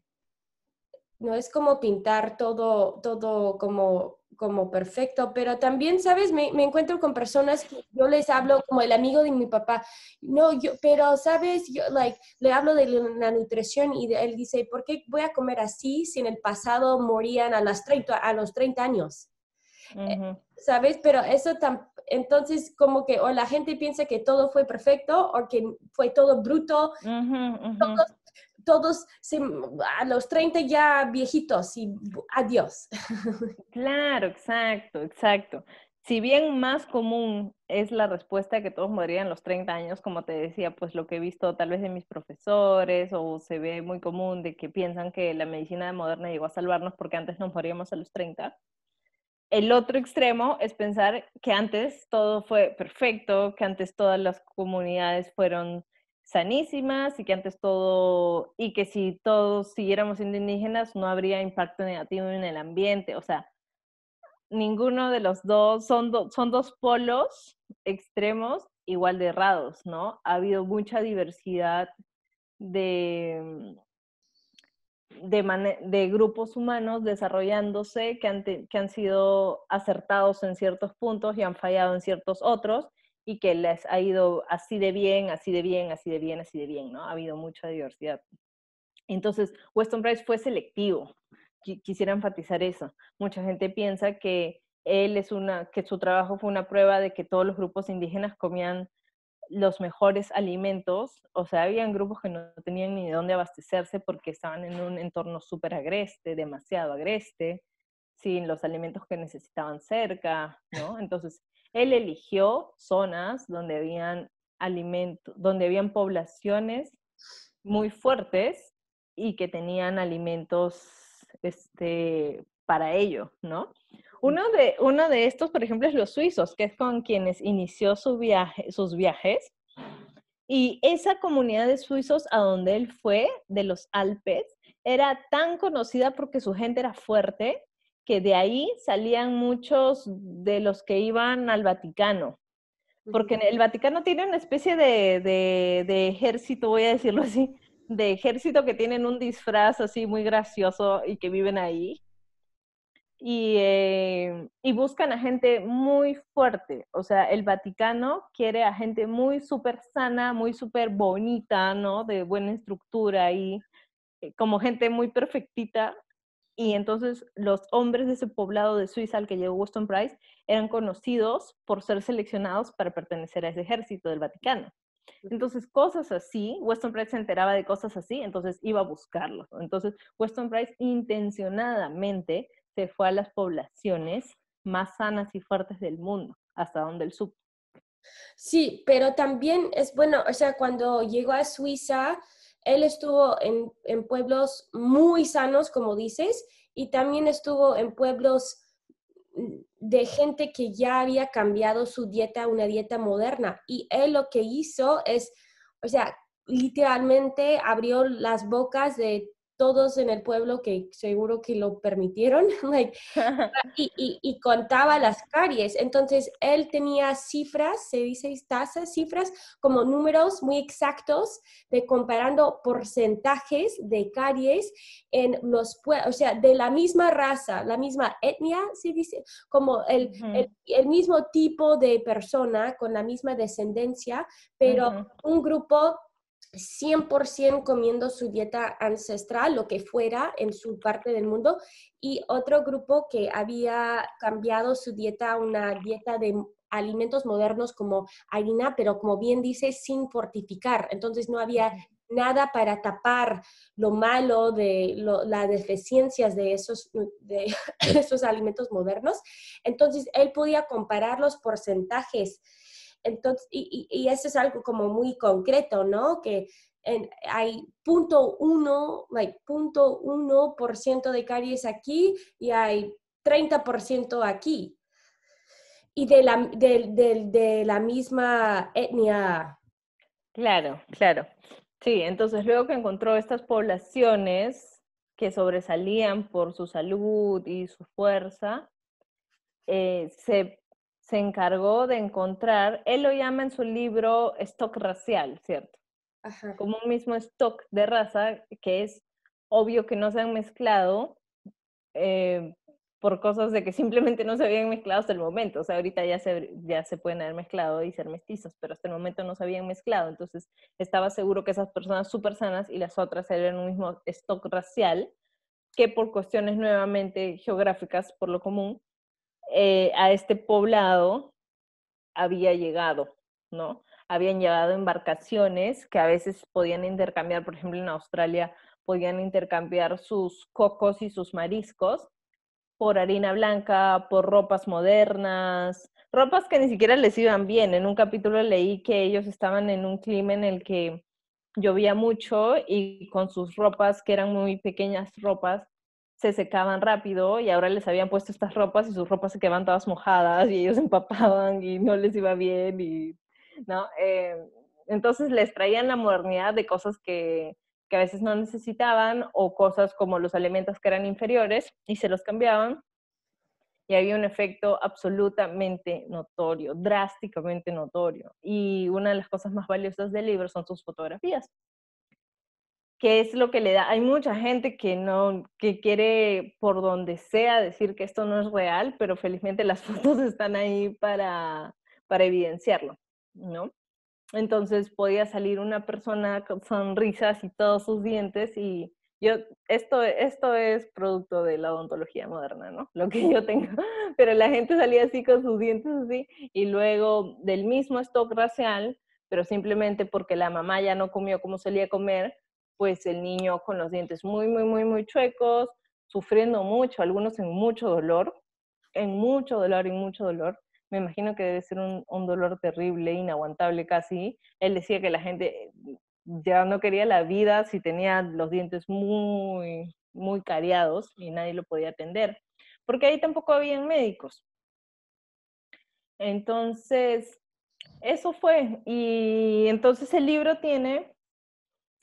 no es como pintar todo, todo como como perfecto, pero también, ¿sabes? Me, encuentro con personas que yo les hablo como el amigo de mi papá. No, yo, pero, ¿sabes? Yo, like, le hablo de la nutrición y él dice, ¿por qué voy a comer así si en el pasado morían a, las a los 30 años? ¿Sabes? Pero eso tan, entonces como que o la gente piensa que todo fue perfecto o que fue todo bruto todos se, a los 30 ya viejitos y adiós. Claro, exacto, exacto. Si bien más común es la respuesta que todos morirían a los 30 años, como te decía, pues lo que he visto tal vez de mis profesores o se ve muy común de que piensan que la medicina moderna llegó a salvarnos porque antes nos moríamos a los 30. El otro extremo es pensar que antes todo fue perfecto, que antes todas las comunidades fueron sanísimas y que antes todo, y que si todos siguiéramos siendo indígenas no habría impacto negativo en el ambiente. O sea, ninguno de los dos, son, son dos polos extremos igual de errados, ¿no? Ha habido mucha diversidad de, de, grupos humanos desarrollándose que que han sido acertados en ciertos puntos y han fallado en ciertos otros y que les ha ido así de bien, así de bien, así de bien, así de bien, ¿no? Ha habido mucha diversidad. Entonces, Weston Price fue selectivo. Quisiera enfatizar eso. Mucha gente piensa que él es una, que su trabajo fue una prueba de que todos los grupos indígenas comían los mejores alimentos, o sea, habían grupos que no tenían ni dónde abastecerse porque estaban en un entorno súper agreste, demasiado agreste, sin los alimentos que necesitaban cerca, ¿no? Entonces, él eligió zonas donde habían alimentos, donde habían poblaciones muy fuertes y que tenían alimentos este, para ello, ¿no? Uno de, estos, por ejemplo, es los suizos, que es con quienes inició su viaje, sus viajes. Y esa comunidad de suizos a donde él fue, de los Alpes, era tan conocida porque su gente era fuerte que de ahí salían muchos de los que iban al Vaticano, porque el Vaticano tiene una especie de, ejército, voy a decirlo así, de ejército que tienen un disfraz así muy gracioso y que viven ahí. Eh, y, buscan a gente muy fuerte. O sea, el Vaticano quiere a gente muy súper sana, muy súper bonita, ¿no? De buena estructura y eh, como gente muy perfectita y entonces los hombres de ese poblado de Suiza al que llegó Weston Price eran conocidos por ser seleccionados para pertenecer a ese ejército del Vaticano. Entonces, cosas así, Weston Price se enteraba de cosas así, entonces iba a buscarlos. Entonces, Weston Price intencionadamente se fue a las poblaciones más sanas y fuertes del mundo, hasta donde él supo. Sí, pero también es bueno, o sea, cuando llegó a Suiza, él estuvo en, pueblos muy sanos, como dices, y también estuvo en pueblos mm, de gente que ya había cambiado su dieta a una dieta moderna. Y él lo que hizo es, o sea, literalmente abrió las bocas de todos en el pueblo que seguro que lo permitieron, y, contaba las caries. Entonces, él tenía cifras, se dice tasas, cifras, como números muy exactos de comparando porcentajes de caries en los pueblos, o sea, de la misma raza, la misma etnia, se dice, como el, mismo tipo de persona con la misma descendencia, pero un grupo 100% comiendo su dieta ancestral, lo que fuera en su parte del mundo, y otro grupo que había cambiado su dieta a una dieta de alimentos modernos como harina, pero como bien dice, sin fortificar. Entonces no había nada para tapar lo malo de las deficiencias de esos alimentos modernos. Entonces él podía comparar los porcentajes entonces, y, eso es algo como muy concreto, ¿no? Que hay punto uno, hay punto de caries aquí y hay 30% aquí. Y de la, de, la misma etnia. Claro, claro. Sí, entonces luego que encontró estas poblaciones que sobresalían por su salud y su fuerza, eh, se se encargó de encontrar, él lo llama en su libro stock racial, ¿cierto? Como un mismo stock de raza que es obvio que no se han mezclado eh, por cosas de que simplemente no se habían mezclado hasta el momento. O sea, ahorita ya se, ya se pueden haber mezclado y ser mestizos, pero hasta el momento no se habían mezclado. Entonces estaba seguro que esas personas súper sanas y las otras eran un mismo stock racial que por cuestiones nuevamente geográficas, por lo común, eh, a este poblado había llegado, ¿no? Habían llegado embarcaciones que a veces podían intercambiar, por ejemplo, en Australia podían intercambiar sus cocos y sus mariscos por harina blanca, por ropas modernas, ropas que ni siquiera les iban bien. En un capítulo leí que ellos estaban en un clima en el que llovía mucho y con sus ropas, que eran muy pequeñas ropas, se secaban rápido y ahora les habían puesto estas ropas y sus ropas se quedaban todas mojadas y ellos empapaban y no les iba bien y, ¿no? Eh, entonces les traían la modernidad de cosas que, que a veces no necesitaban o cosas como los alimentos que eran inferiores y se los cambiaban y había un efecto absolutamente notorio, drásticamente notorio. Y una de las cosas más valiosas del libro son sus fotografías, que es lo que le da, hay mucha gente que no, que quiere por donde sea decir que esto no es real, pero felizmente las fotos están ahí para, para evidenciarlo, ¿no? Entonces podía salir una persona con sonrisas y todos sus dientes y yo, esto, esto es producto de la odontología moderna, ¿no? Lo que yo tengo, pero la gente salía así con sus dientes así y luego del mismo stock racial, pero simplemente porque la mamá ya no comió como solía comer, pues el niño con los dientes muy, muy, muy, muy chuecos, sufriendo mucho, algunos en mucho dolor, en mucho dolor, y mucho dolor. Me imagino que debe ser un, dolor terrible, inaguantable casi. Él decía que la gente ya no quería la vida si tenía los dientes muy, muy cariados y nadie lo podía atender, porque ahí tampoco habían médicos. Entonces, eso fue. Y entonces el libro tiene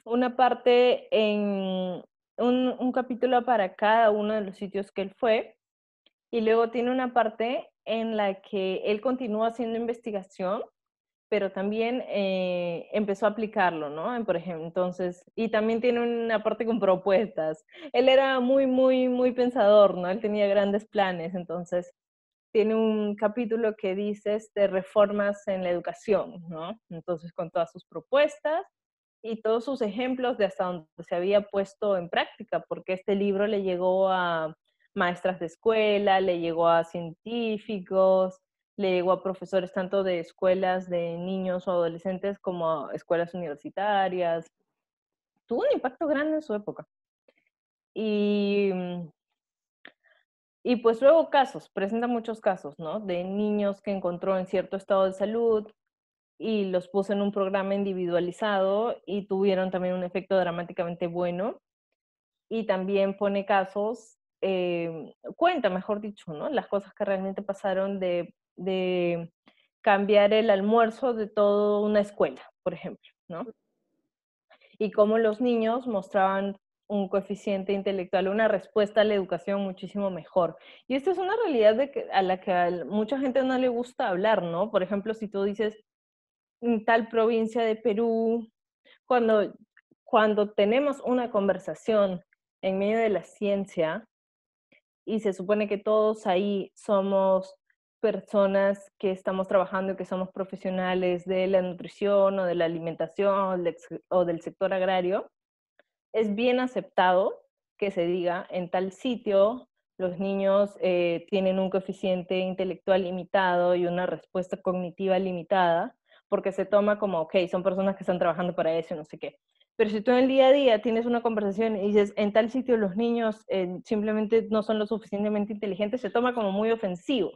una parte en un, capítulo para cada uno de los sitios que él fue y luego tiene una parte en la que él continúa haciendo investigación pero también eh, empezó a aplicarlo, ¿no? Por ejemplo, entonces, y también tiene una parte con propuestas. Él era muy, muy, muy pensador, ¿no? Él tenía grandes planes, entonces tiene un capítulo que dice de este, reformas en la educación, ¿no? Entonces, con todas sus propuestas y todos sus ejemplos de hasta donde se había puesto en práctica, porque este libro le llegó a maestras de escuela, le llegó a científicos, le llegó a profesores tanto de escuelas de niños o adolescentes como a escuelas universitarias. Tuvo un impacto grande en su época. Y, mm, y pues luego casos, presenta muchos casos, ¿no? De niños que encontró en cierto estado de salud, y los puse en un programa individualizado y tuvieron también un efecto dramáticamente bueno. Y también pone casos, eh, cuenta, mejor dicho, ¿no? Las cosas que realmente pasaron de, de cambiar el almuerzo de toda una escuela, por ejemplo, ¿no? Y cómo los niños mostraban un coeficiente intelectual, una respuesta a la educación muchísimo mejor. Y esta es una realidad de que, a la que a mucha gente no le gusta hablar, ¿no? Por ejemplo, si tú dices, en tal provincia de Perú, cuando, cuando tenemos una conversación en medio de la ciencia y se supone que todos ahí somos personas que estamos trabajando y que somos profesionales de la nutrición o de la alimentación o del sector agrario, es bien aceptado que se diga en tal sitio los niños eh, tienen un coeficiente intelectual limitado y una respuesta cognitiva limitada, porque se toma como, ok, son personas que están trabajando para eso, no sé qué. Pero si tú en el día a día tienes una conversación y dices, en tal sitio los niños eh, simplemente no son lo suficientemente inteligentes, se toma como muy ofensivo.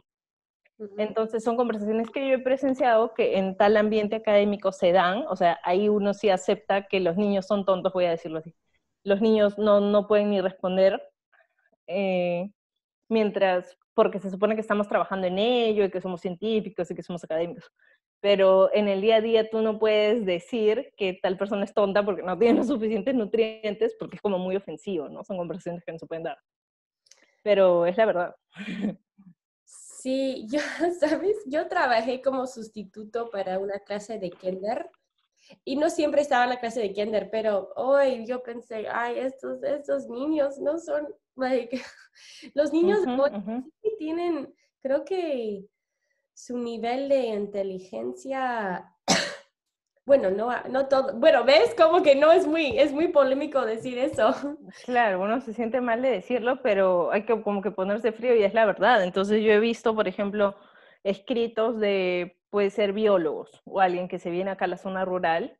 Entonces son conversaciones que yo he presenciado que en tal ambiente académico se dan, o sea, ahí uno sí acepta que los niños son tontos, voy a decirlo así. Los niños no, no pueden ni responder, eh, mientras, porque se supone que estamos trabajando en ello y que somos científicos y que somos académicos pero en el día a día tú no puedes decir que tal persona es tonta porque no tiene los suficientes nutrientes, porque es como muy ofensivo, ¿no? Son conversaciones que no se pueden dar. Pero es la verdad. Sí, yo, ¿sabes? Yo trabajé como sustituto para una clase de kinder y no siempre estaba en la clase de kinder, pero hoy yo pensé, ay, estos, estos niños no son, los niños tienen, creo que su nivel de inteligencia, bueno, no, no todo, bueno, ves como que no es muy, es muy polémico decir eso. Claro, uno se siente mal de decirlo, pero hay que como que ponerse frío y es la verdad. Entonces yo he visto, por ejemplo, escritos de, puede ser biólogos o alguien que se viene acá a la zona rural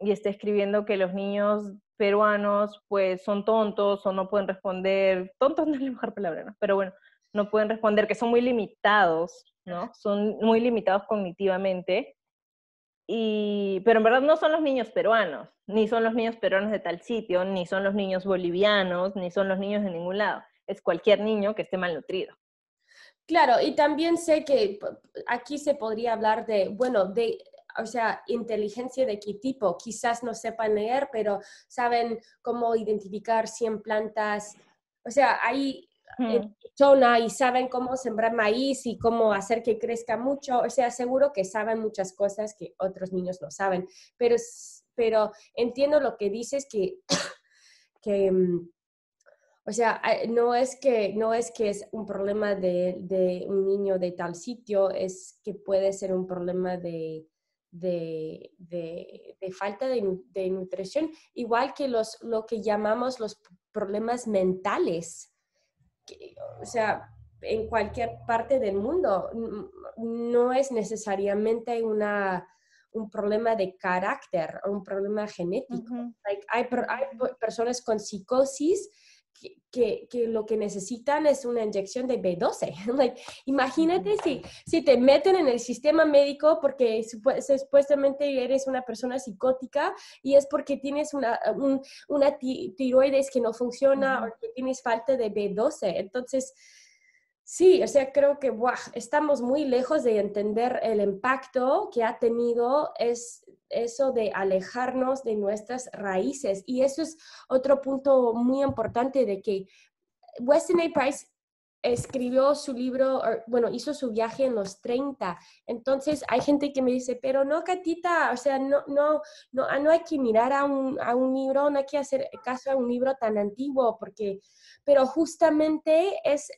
y está escribiendo que los niños peruanos pues son tontos o no pueden responder, tontos no es la mejor palabra, ¿no? pero bueno, no pueden responder, que son muy limitados ¿no? Son muy limitados cognitivamente. Y, pero en verdad no son los niños peruanos, ni son los niños peruanos de tal sitio, ni son los niños bolivianos, ni son los niños de ningún lado. Es cualquier niño que esté malnutrido. Claro, y también sé que aquí se podría hablar de, bueno, de, o sea, inteligencia de qué tipo. Quizás no sepan leer, pero saben cómo identificar 100 plantas. O sea, hay zona y saben cómo sembrar maíz y cómo hacer que crezca mucho. O sea, seguro que saben muchas cosas que otros niños no saben, pero, pero entiendo lo que dices que... que mm, o sea, no es que, no es, que es un problema de, un niño de tal sitio, es que puede ser un problema de, de, de falta de, nutrición, igual que los, lo que llamamos los problemas mentales o sea, en cualquier parte del mundo. Mm, no es necesariamente una, un problema de carácter o un problema genético. hay, personas con psicosis que, lo que necesitan es una inyección de B12. imagínate si, si te meten en el sistema médico porque supuestamente eres una persona psicótica y es porque tienes una, una tiroides que no funciona o que tienes falta de B12. Entonces, Sí, o sea, creo que estamos muy lejos de entender el impacto que ha tenido es eso de alejarnos de nuestras raíces. Y eso es otro punto muy importante de que Weston A. Price escribió su libro, er, bueno, hizo su viaje en los 30. Entonces hay gente que me dice, pero no, Catita, o sea, no, no, ah, no, hay que mirar a un, a un libro, no hay que hacer caso a un libro tan antiguo, porque, pero justamente es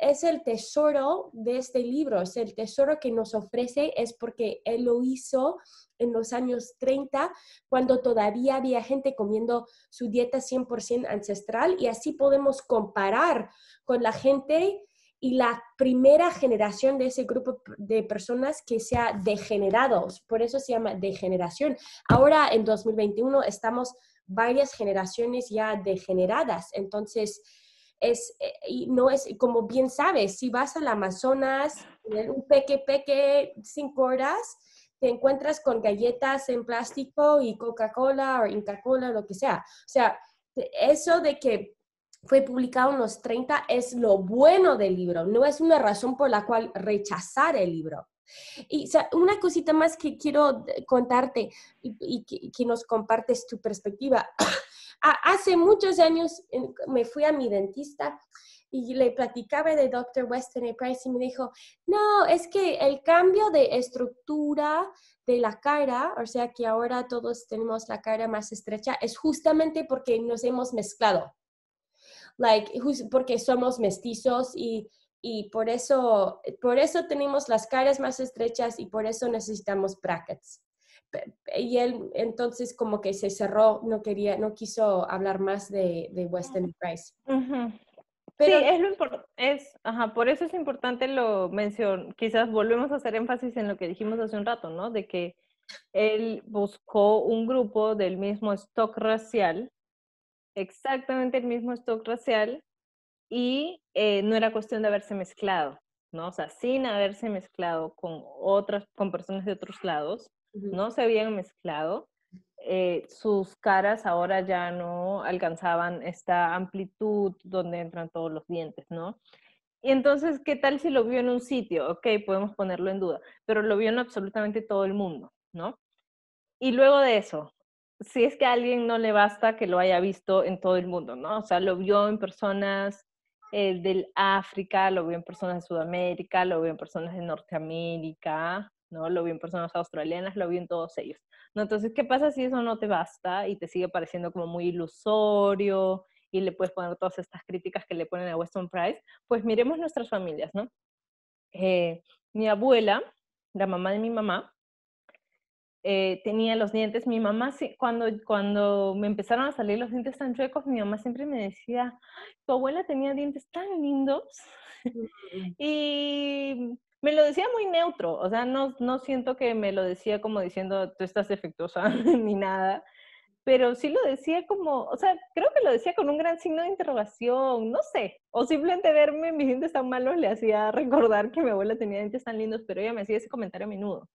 es el tesoro de este libro, es el tesoro que nos ofrece, es porque él lo hizo en los años 30, cuando todavía había gente comiendo su dieta 100% ancestral y así podemos comparar con la gente y la primera generación de ese grupo de personas que se ha degenerado, por eso se llama degeneración. Ahora en 2021 estamos varias generaciones ya degeneradas, entonces es, eh, y no es, como bien sabes, si vas al Amazonas, en un peque peque cinco horas, te encuentras con galletas en plástico y Coca-Cola o Inca-Cola, lo que sea. O sea, eso de que fue publicado en los 30 es lo bueno del libro, no es una razón por la cual rechazar el libro. Y una cosita más que quiero eh, contarte y, que, nos compartes tu perspectiva. Hace muchos años me fui a mi dentista y le platicaba de Dr. Weston Price y me dijo, no, es que el cambio de estructura de la cara, o sea que ahora todos tenemos la cara más estrecha, es justamente porque nos hemos mezclado. Like, porque somos mestizos y y por eso, eh, por eso tenemos las caras más estrechas y por eso necesitamos brackets. Y él entonces como que se cerró, no quería, no quiso hablar más de, de Western Price. sí, es lo es, ajá, por eso es importante lo mencionar, quizás volvemos a hacer énfasis en lo que dijimos hace un rato, ¿no? De que él buscó un grupo del mismo stock racial, exactamente el mismo stock racial, y eh, no era cuestión de haberse mezclado, ¿no? O sea, sin haberse mezclado con otras, con personas de otros lados, no se habían mezclado, eh, sus caras ahora ya no alcanzaban esta amplitud donde entran todos los dientes, ¿no? Y entonces, ¿qué tal si lo vio en un sitio? Ok, podemos ponerlo en duda, pero lo vio en absolutamente todo el mundo, ¿no? Y luego de eso, si es que a alguien no le basta que lo haya visto en todo el mundo, ¿no? O sea, lo vio en personas del África, lo vi en personas de Sudamérica, lo vi en personas de Norteamérica, ¿no? Lo vi en personas australianas, lo vi en todos ellos. ¿No? Entonces, ¿qué pasa si eso no te basta y te sigue pareciendo como muy ilusorio y le puedes poner todas estas críticas que le ponen a Weston Price? Pues miremos nuestras familias, ¿no? Eh, mi abuela, la mamá de mi mamá, eh, tenía los dientes, mi mamá, cuando, cuando me empezaron a salir los dientes tan chuecos, mi mamá siempre me decía, tu abuela tenía dientes tan lindos. Mm, mm. y me lo decía muy neutro, o sea, no, no siento que me lo decía como diciendo, tú estás defectuosa ni nada, pero sí lo decía como, o sea, creo que lo decía con un gran signo de interrogación, no sé, o simplemente verme mis dientes tan malos le hacía recordar que mi abuela tenía dientes tan lindos, pero ella me hacía ese comentario a menudo.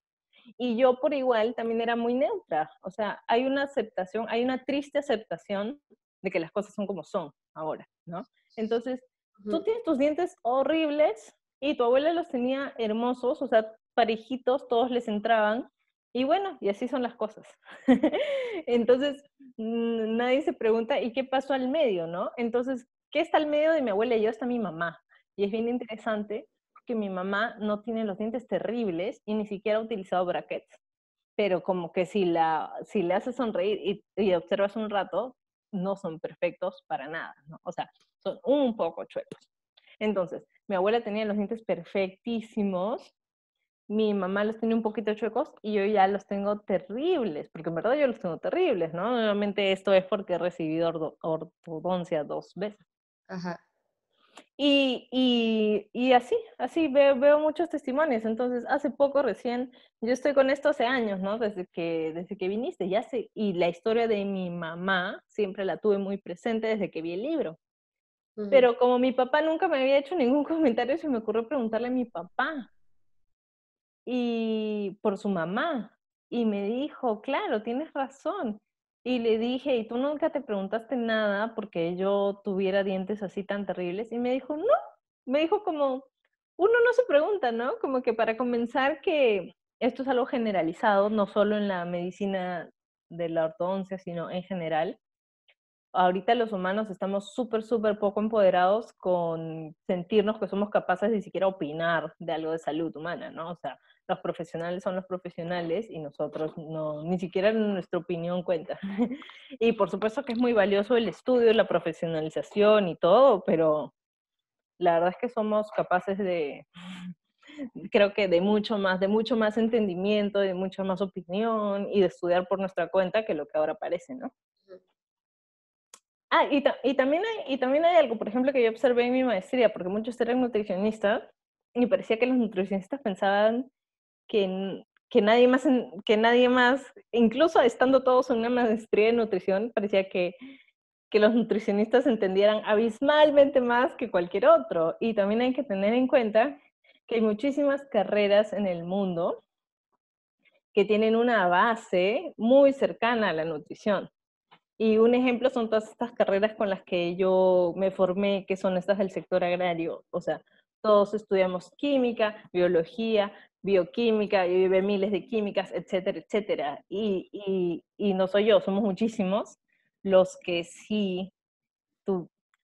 Y yo por igual también era muy neutra. O sea, hay una aceptación, hay una triste aceptación de que las cosas son como son ahora, ¿no? Entonces, tú tienes tus dientes horribles y tu abuela los tenía hermosos, o sea, parejitos, todos les entraban. Y bueno, y así son las cosas. Entonces, nadie se pregunta, ¿y qué pasó al medio, no? Entonces, ¿qué está al medio de mi abuela y yo? Está mi mamá. Y es bien interesante que mi mamá no tiene los dientes terribles y ni siquiera ha utilizado brackets. Pero como que si, la, si le haces sonreír y, observas un rato, no son perfectos para nada, ¿no? O sea, son un poco chuecos. Entonces, mi abuela tenía los dientes perfectísimos, mi mamá los tenía un poquito chuecos y yo ya los tengo terribles, porque en verdad yo los tengo terribles, ¿no? nuevamente esto es porque he recibido ortodoncia dos veces. Ajá. Y, y, y, así, así veo, muchos testimonios. Entonces, hace poco recién, yo estoy con esto hace años, ¿no? Desde que, desde que viniste, ya sé, y la historia de mi mamá siempre la tuve muy presente desde que vi el libro. Pero como mi papá nunca me había hecho ningún comentario, se me ocurrió preguntarle a mi papá y por su mamá. Y me dijo, claro, tienes razón. Y le dije, ¿y tú nunca te preguntaste nada porque yo tuviera dientes así tan terribles? Y me dijo, no, me dijo como, uno no se pregunta, ¿no? Como que para comenzar que esto es algo generalizado, no solo en la medicina de la ortodoncia, sino en general. Ahorita los humanos estamos súper, súper poco empoderados con sentirnos que somos capaces ni siquiera opinar de algo de salud humana, ¿no? O sea, los profesionales son los profesionales y nosotros no, ni siquiera nuestra opinión cuenta. y por supuesto que es muy valioso el estudio, la profesionalización y todo, pero la verdad es que somos capaces de, creo que de mucho más, de mucho más entendimiento, de mucha más opinión y de estudiar por nuestra cuenta que lo que ahora parece, ¿no? Ah, y, y, también hay, y también hay algo, por ejemplo, que yo observé en mi maestría, porque muchos eran nutricionistas y parecía que los nutricionistas pensaban que, nadie más, que nadie más, incluso estando todos en una maestría de nutrición, parecía que, que los nutricionistas entendieran abismalmente más que cualquier otro. Y también hay que tener en cuenta que hay muchísimas carreras en el mundo que tienen una base muy cercana a la nutrición. Y un ejemplo son todas estas carreras con las que yo me formé, que son estas del sector agrario. O sea, todos estudiamos química, biología, bioquímica, y llevé miles de químicas, etcétera, etcétera. Y, no soy yo, somos muchísimos los que sí,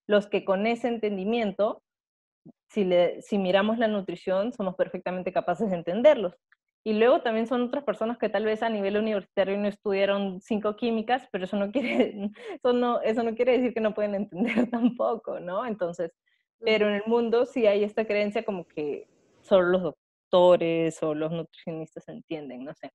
los que con ese entendimiento, si, si miramos la nutrición, somos perfectamente capaces de entenderlos. Y luego también son otras personas que tal vez a nivel universitario no estudiaron cinco químicas, pero eso no quiere, eso no, eso no quiere decir que no pueden entender tampoco, ¿no? Entonces, pero en el mundo sí hay esta creencia como que son los o los nutricionistas entienden, no sé.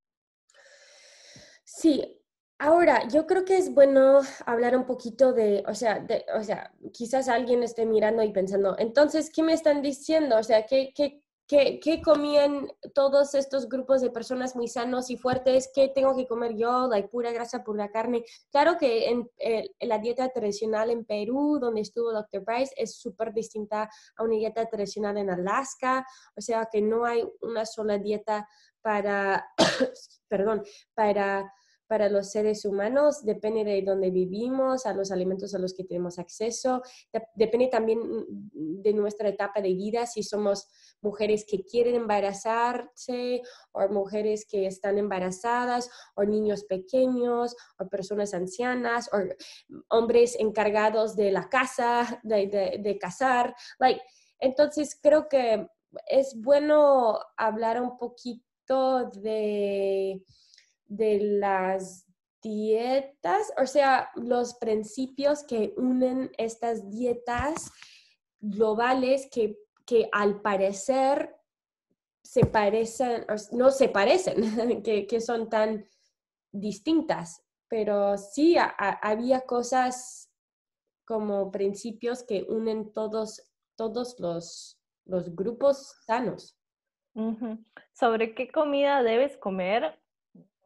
Sí, Ahora, yo creo que es bueno hablar un poquito de, o sea, de, o sea, quizás alguien esté mirando y pensando, entonces, ¿qué me están diciendo? O sea, ¿qué, qué, ¿Qué, comían todos estos grupos de personas muy sanos y fuertes? ¿Qué tengo que comer yo? La pura grasa, pura carne. Claro que eh, en, la dieta tradicional en Perú, donde estuvo Dr. Bryce, es súper distinta a una dieta tradicional en Alaska. O sea que no hay una sola dieta para, perdón, para para los seres humanos depende de dónde vivimos, a los alimentos a los que tenemos acceso, depende también mm, de nuestra etapa de vida, si somos mujeres que quieren embarazarse o mujeres que están embarazadas o niños pequeños o personas ancianas o hombres encargados de la casa, de, de, casar. Like, entonces creo que es bueno hablar un poquito de de las dietas, o sea, los principios que unen estas dietas globales que, al parecer se parecen, no se parecen, que, son tan distintas, pero sí había cosas como principios que unen todos, todos los, grupos sanos. Sobre qué comida debes comer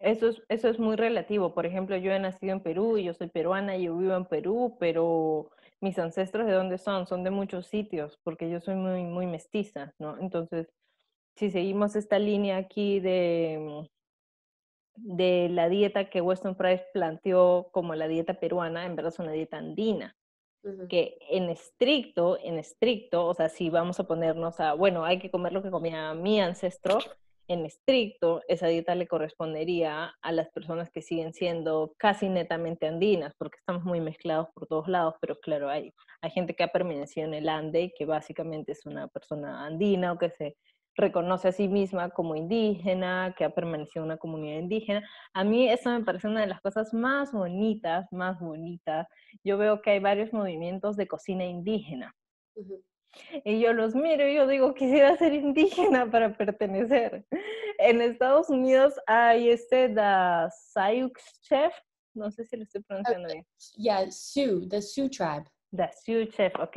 eso es, eso es muy relativo. Por ejemplo, yo he nacido en Perú y yo soy peruana y yo vivo en Perú, pero mis ancestros de dónde son? Son de muchos sitios, porque yo soy muy, muy mestiza, ¿no? Entonces, si seguimos esta línea aquí de, mm, de la dieta que Weston Price planteó como la dieta peruana, en verdad es una dieta andina, que en estricto, en estricto, o sea, si vamos a ponernos a, bueno, hay que comer lo que comía mi ancestro, en estricto, esa dieta le correspondería a las personas que siguen siendo casi netamente andinas, porque estamos muy mezclados por todos lados, pero claro, hay, gente que ha permanecido en el ande que básicamente es una persona andina o que se reconoce a sí misma como indígena, que ha permanecido en una comunidad indígena. A mí eso me parece una de las cosas más bonitas, más bonitas. Yo veo que hay varios movimientos de cocina indígena. Y yo los miro y yo digo, quisiera ser indígena para pertenecer. En Estados Unidos hay este The Sioux Chef, no sé si lo estoy pronunciando bien. Ya, Sioux, The Sioux Tribe. The Sioux Chef, ok.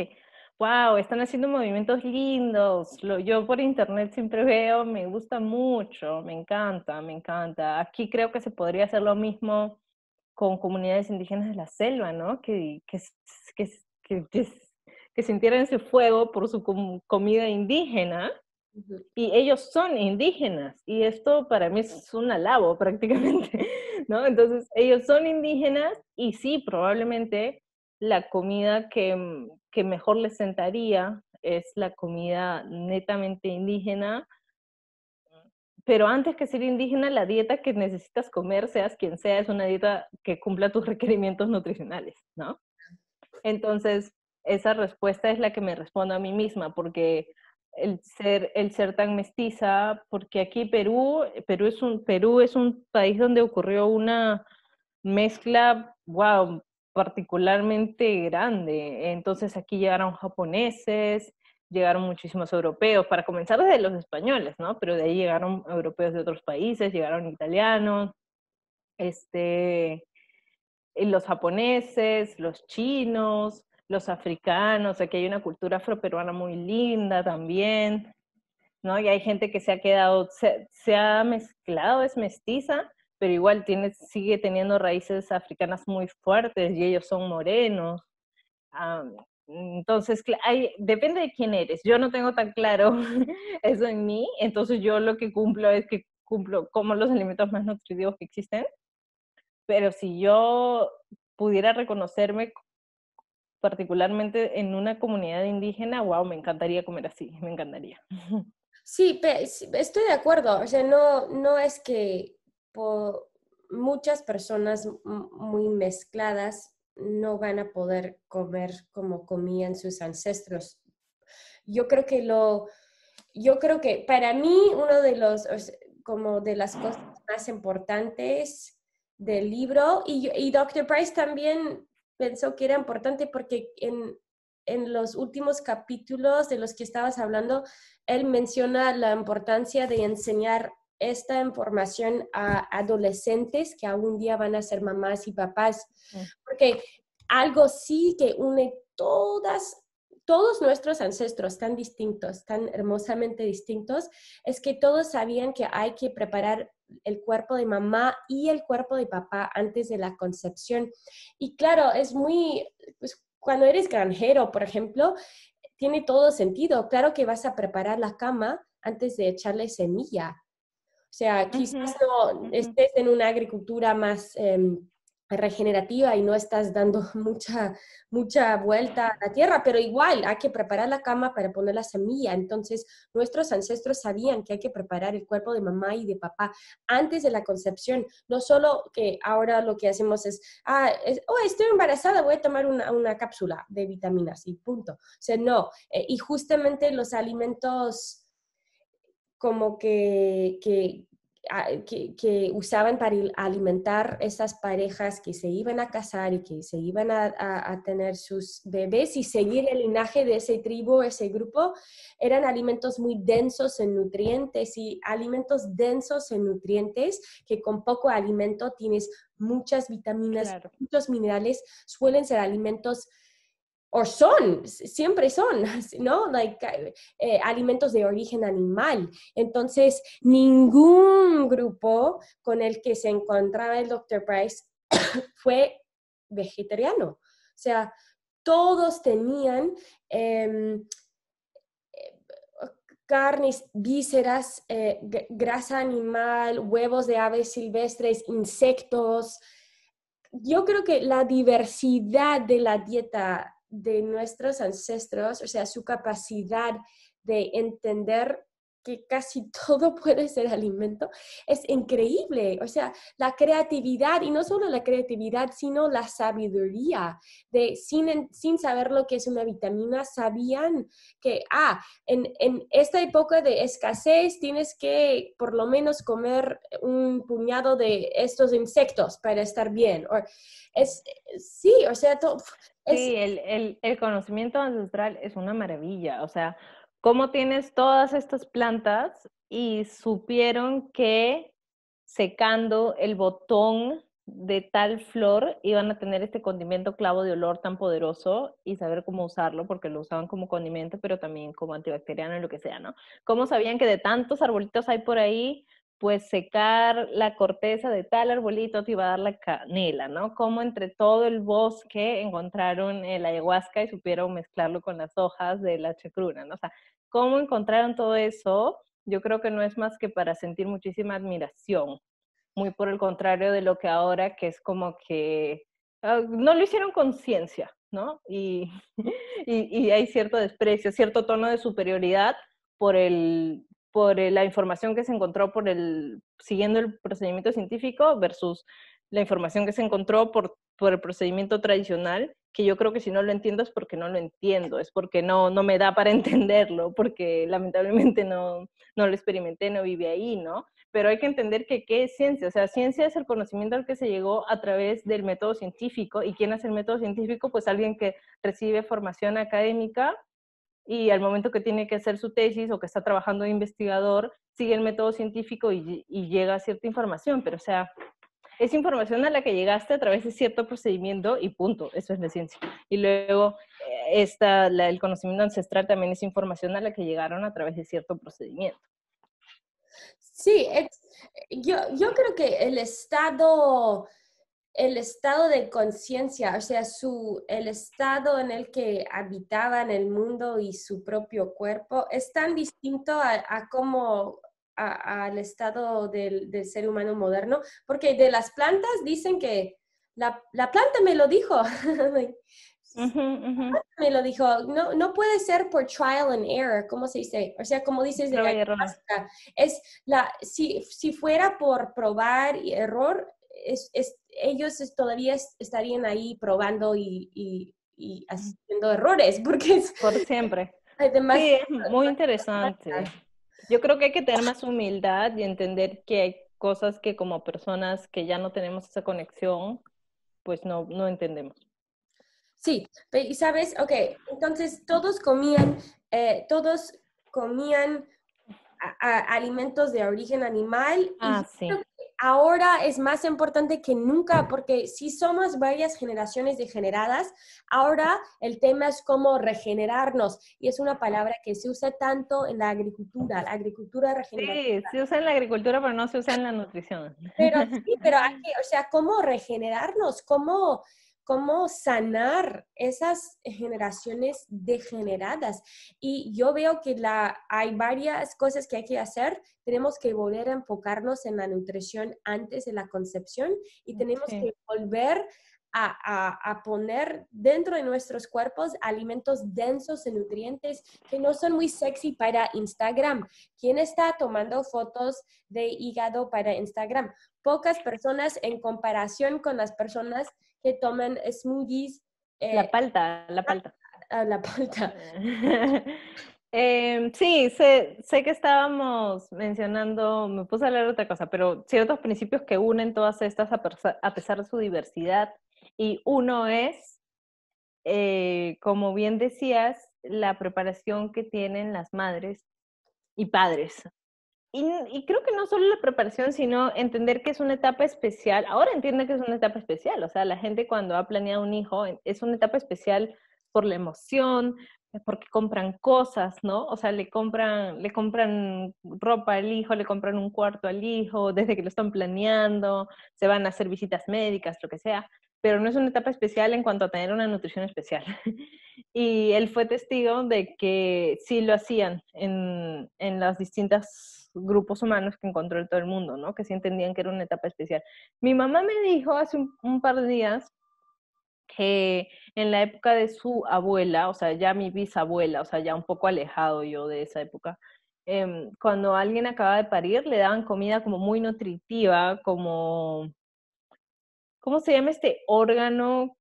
Wow, están haciendo movimientos lindos. yo por internet siempre veo, me gusta mucho, me encanta, me encanta. Aquí creo que se podría hacer lo mismo con comunidades indígenas de la selva, ¿no? Que, que, que, que que sintieran ese fuego por su comida indígena. Y ellos son indígenas, y esto para mí es un alabo prácticamente, ¿no? Entonces, ellos son indígenas y sí, probablemente la comida que, que mejor les sentaría es la comida netamente indígena, pero antes que ser indígena, la dieta que necesitas comer, seas quien sea, es una dieta que cumpla tus requerimientos nutricionales, ¿no? Entonces, esa respuesta es la que me respondo a mí misma, porque el ser, el ser tan mestiza, porque aquí Perú, Perú es un, Perú es un país donde ocurrió una mezcla, wow, particularmente grande. Entonces aquí llegaron japoneses, llegaron muchísimos europeos, para comenzar desde los españoles, ¿no? Pero de ahí llegaron europeos de otros países, llegaron italianos, este, los japoneses, los chinos, los africanos, aquí hay una cultura afroperuana muy linda también, ¿no? Y hay gente que se ha quedado, se, ha mezclado, es mestiza, pero igual tiene, sigue teniendo raíces africanas muy fuertes y ellos son morenos. entonces, hay, depende de quién eres. Yo no tengo tan claro eso en mí, entonces yo lo que cumplo es que cumplo como los alimentos más nutritivos que existen. Pero si yo pudiera reconocerme particularmente en una comunidad indígena, wow, me encantaría comer así, me encantaría. Sí, estoy de acuerdo, o sea, no, no es que muchas personas muy mezcladas no van a poder comer como comían sus ancestros. Yo creo que lo, yo creo que para mí uno de los, como de las cosas más importantes del libro y, y Dr. Price también pensó que era importante porque en, los últimos capítulos de los que estabas hablando, él menciona la importancia de enseñar esta información a adolescentes que algún día van a ser mamás y papás, mm. porque algo sí que une todas todos nuestros ancestros tan distintos, tan hermosamente distintos, es que todos sabían que hay que preparar el cuerpo de mamá y el cuerpo de papá antes de la concepción. Y claro, es muy, pues, cuando eres granjero, por ejemplo, tiene todo sentido. Claro que vas a preparar la cama antes de echarle semilla. O sea, quizás no estés en una agricultura más... Em, regenerativa y no estás dando mucha, mucha vuelta a la tierra, pero igual hay que preparar la cama para poner la semilla. Entonces, nuestros ancestros sabían que hay que preparar el cuerpo de mamá y de papá antes de la concepción. No solo que ahora lo que hacemos es, ah, oh, estoy embarazada, voy a tomar una, cápsula de vitaminas y punto. O sea, no. Eh, y justamente los alimentos como que, que Ah, que, usaban para alimentar esas parejas que se iban a casar y que se iban a, tener sus bebés y seguir el linaje de ese tribu, ese grupo, eran alimentos muy densos en nutrientes y alimentos densos en nutrientes que con poco alimento tienes muchas vitaminas, muchos minerales, suelen ser alimentos o son, siempre son, ¿no? Like, eh, alimentos de origen animal. Entonces, ningún grupo con el que se encontraba el Dr. Price fue vegetariano. O sea, todos tenían em, eh, carnes, vísceras, eh, grasa animal, huevos de aves silvestres, insectos. Yo creo que la diversidad de la dieta de nuestros ancestros, o sea, su capacidad de entender que casi todo puede ser alimento, es increíble. O sea, la creatividad, y no solo la creatividad, sino la sabiduría, de sin, saber lo que es una vitamina, sabían que, ah, en, esta época de escasez tienes que por lo menos comer un puñado de estos insectos para estar bien. es, sí, o sea, todo, Sí, el, el, conocimiento ancestral es una maravilla. O sea, cómo tienes todas estas plantas y supieron que secando el botón de tal flor iban a tener este condimento clavo de olor tan poderoso y saber cómo usarlo, porque lo usaban como condimento, pero también como antibacteriano y lo que sea, ¿no? ¿Cómo sabían que de tantos arbolitos hay por ahí, pues secar la corteza de tal arbolito te iba a dar la canela, ¿no? Como entre todo el bosque encontraron el eh, ayahuasca y supieron mezclarlo con las hojas de la chacruna, ¿no? O sea, cómo encontraron todo eso, yo creo que no es más que para sentir muchísima admiración, muy por el contrario de lo que ahora que es como que ah, no lo hicieron con ciencia, ¿no? y hay cierto desprecio, cierto tono de superioridad por el por eh, la información que se encontró por el, siguiendo el procedimiento científico versus la información que se encontró por, por el procedimiento tradicional, que yo creo que si no lo entiendo es porque no lo entiendo, es porque no, no me da para entenderlo, porque lamentablemente no, no lo experimenté, no viví ahí, ¿no? Pero hay que entender que qué es ciencia, o sea, ciencia es el conocimiento al que se llegó a través del método científico, y quién hace el método científico, pues alguien que recibe formación académica y al momento que tiene que hacer su tesis o que está trabajando de investigador, sigue el método científico y, llega a cierta información, pero o sea, es información a la que llegaste a través de cierto procedimiento y punto, eso es la ciencia. Y luego eh, el conocimiento ancestral también es información a la que llegaron a través de cierto procedimiento. Sí, yo, yo creo que el Estado el estado de conciencia, o sea, su, el estado en el que habitaban el mundo y su propio cuerpo, es tan distinto a, como al estado del, ser humano moderno, porque de las plantas dicen que la, la planta me lo dijo. Me lo dijo, no, no puede ser por trial and error, ¿cómo se dice? O sea, como dices, de es la, si, si fuera por probar y error, es, es, ellos todavía estarían ahí probando y, haciendo errores, porque es... Por siempre. sí, es muy interesante. Yo creo que hay que tener más humildad y entender que hay cosas que como personas que ya no tenemos esa conexión, pues no, no entendemos. Sí, y sabes, ok, entonces todos comían, eh, todos comían alimentos de origen animal. Ah, sí ahora es más importante que nunca, porque si somos varias generaciones degeneradas, ahora el tema es cómo regenerarnos. Y es una palabra que se usa tanto en la agricultura, la agricultura regenerativa. Sí, se usa en la agricultura, pero no se usa en la nutrición. Pero sí, pero o sea, cómo regenerarnos, cómo cómo sanar esas generaciones degeneradas. Y yo veo que la, hay varias cosas que hay que hacer. Tenemos que volver a enfocarnos en la nutrición antes de la concepción y tenemos que volver a, a, a, poner dentro de nuestros cuerpos alimentos densos en nutrientes que no son muy sexy para Instagram. ¿Quién está tomando fotos de hígado para Instagram? Pocas personas en comparación con las personas que tomen smoothies. Eh, la palta, la palta. Ah, la palta. Em, sí, sé, que estábamos mencionando, me puse a leer otra cosa, pero ciertos principios que unen todas estas a, pesar de su diversidad. Y uno es, eh, como bien decías, la preparación que tienen las madres y padres y, creo que no solo la preparación, sino entender que es una etapa especial. Ahora entiende que es una etapa especial, o sea, la gente cuando ha planeado un hijo es una etapa especial por la emoción, eh, porque compran cosas, ¿no? O sea, le compran, le compran ropa al hijo, le compran un cuarto al hijo, desde que lo están planeando, se van a hacer visitas médicas, lo que sea, pero no es una etapa especial en cuanto a tener una nutrición especial. y él fue testigo de que sí lo hacían en, en las distintas grupos humanos que encontró en todo el mundo, ¿no? Que sí entendían que era una etapa especial. Mi mamá me dijo hace un, par de días que en la época de su abuela, o sea, ya mi bisabuela, o sea, ya un poco alejado yo de esa época, em, cuando alguien acaba de parir le daban comida como muy nutritiva, como, ¿cómo se llama este órgano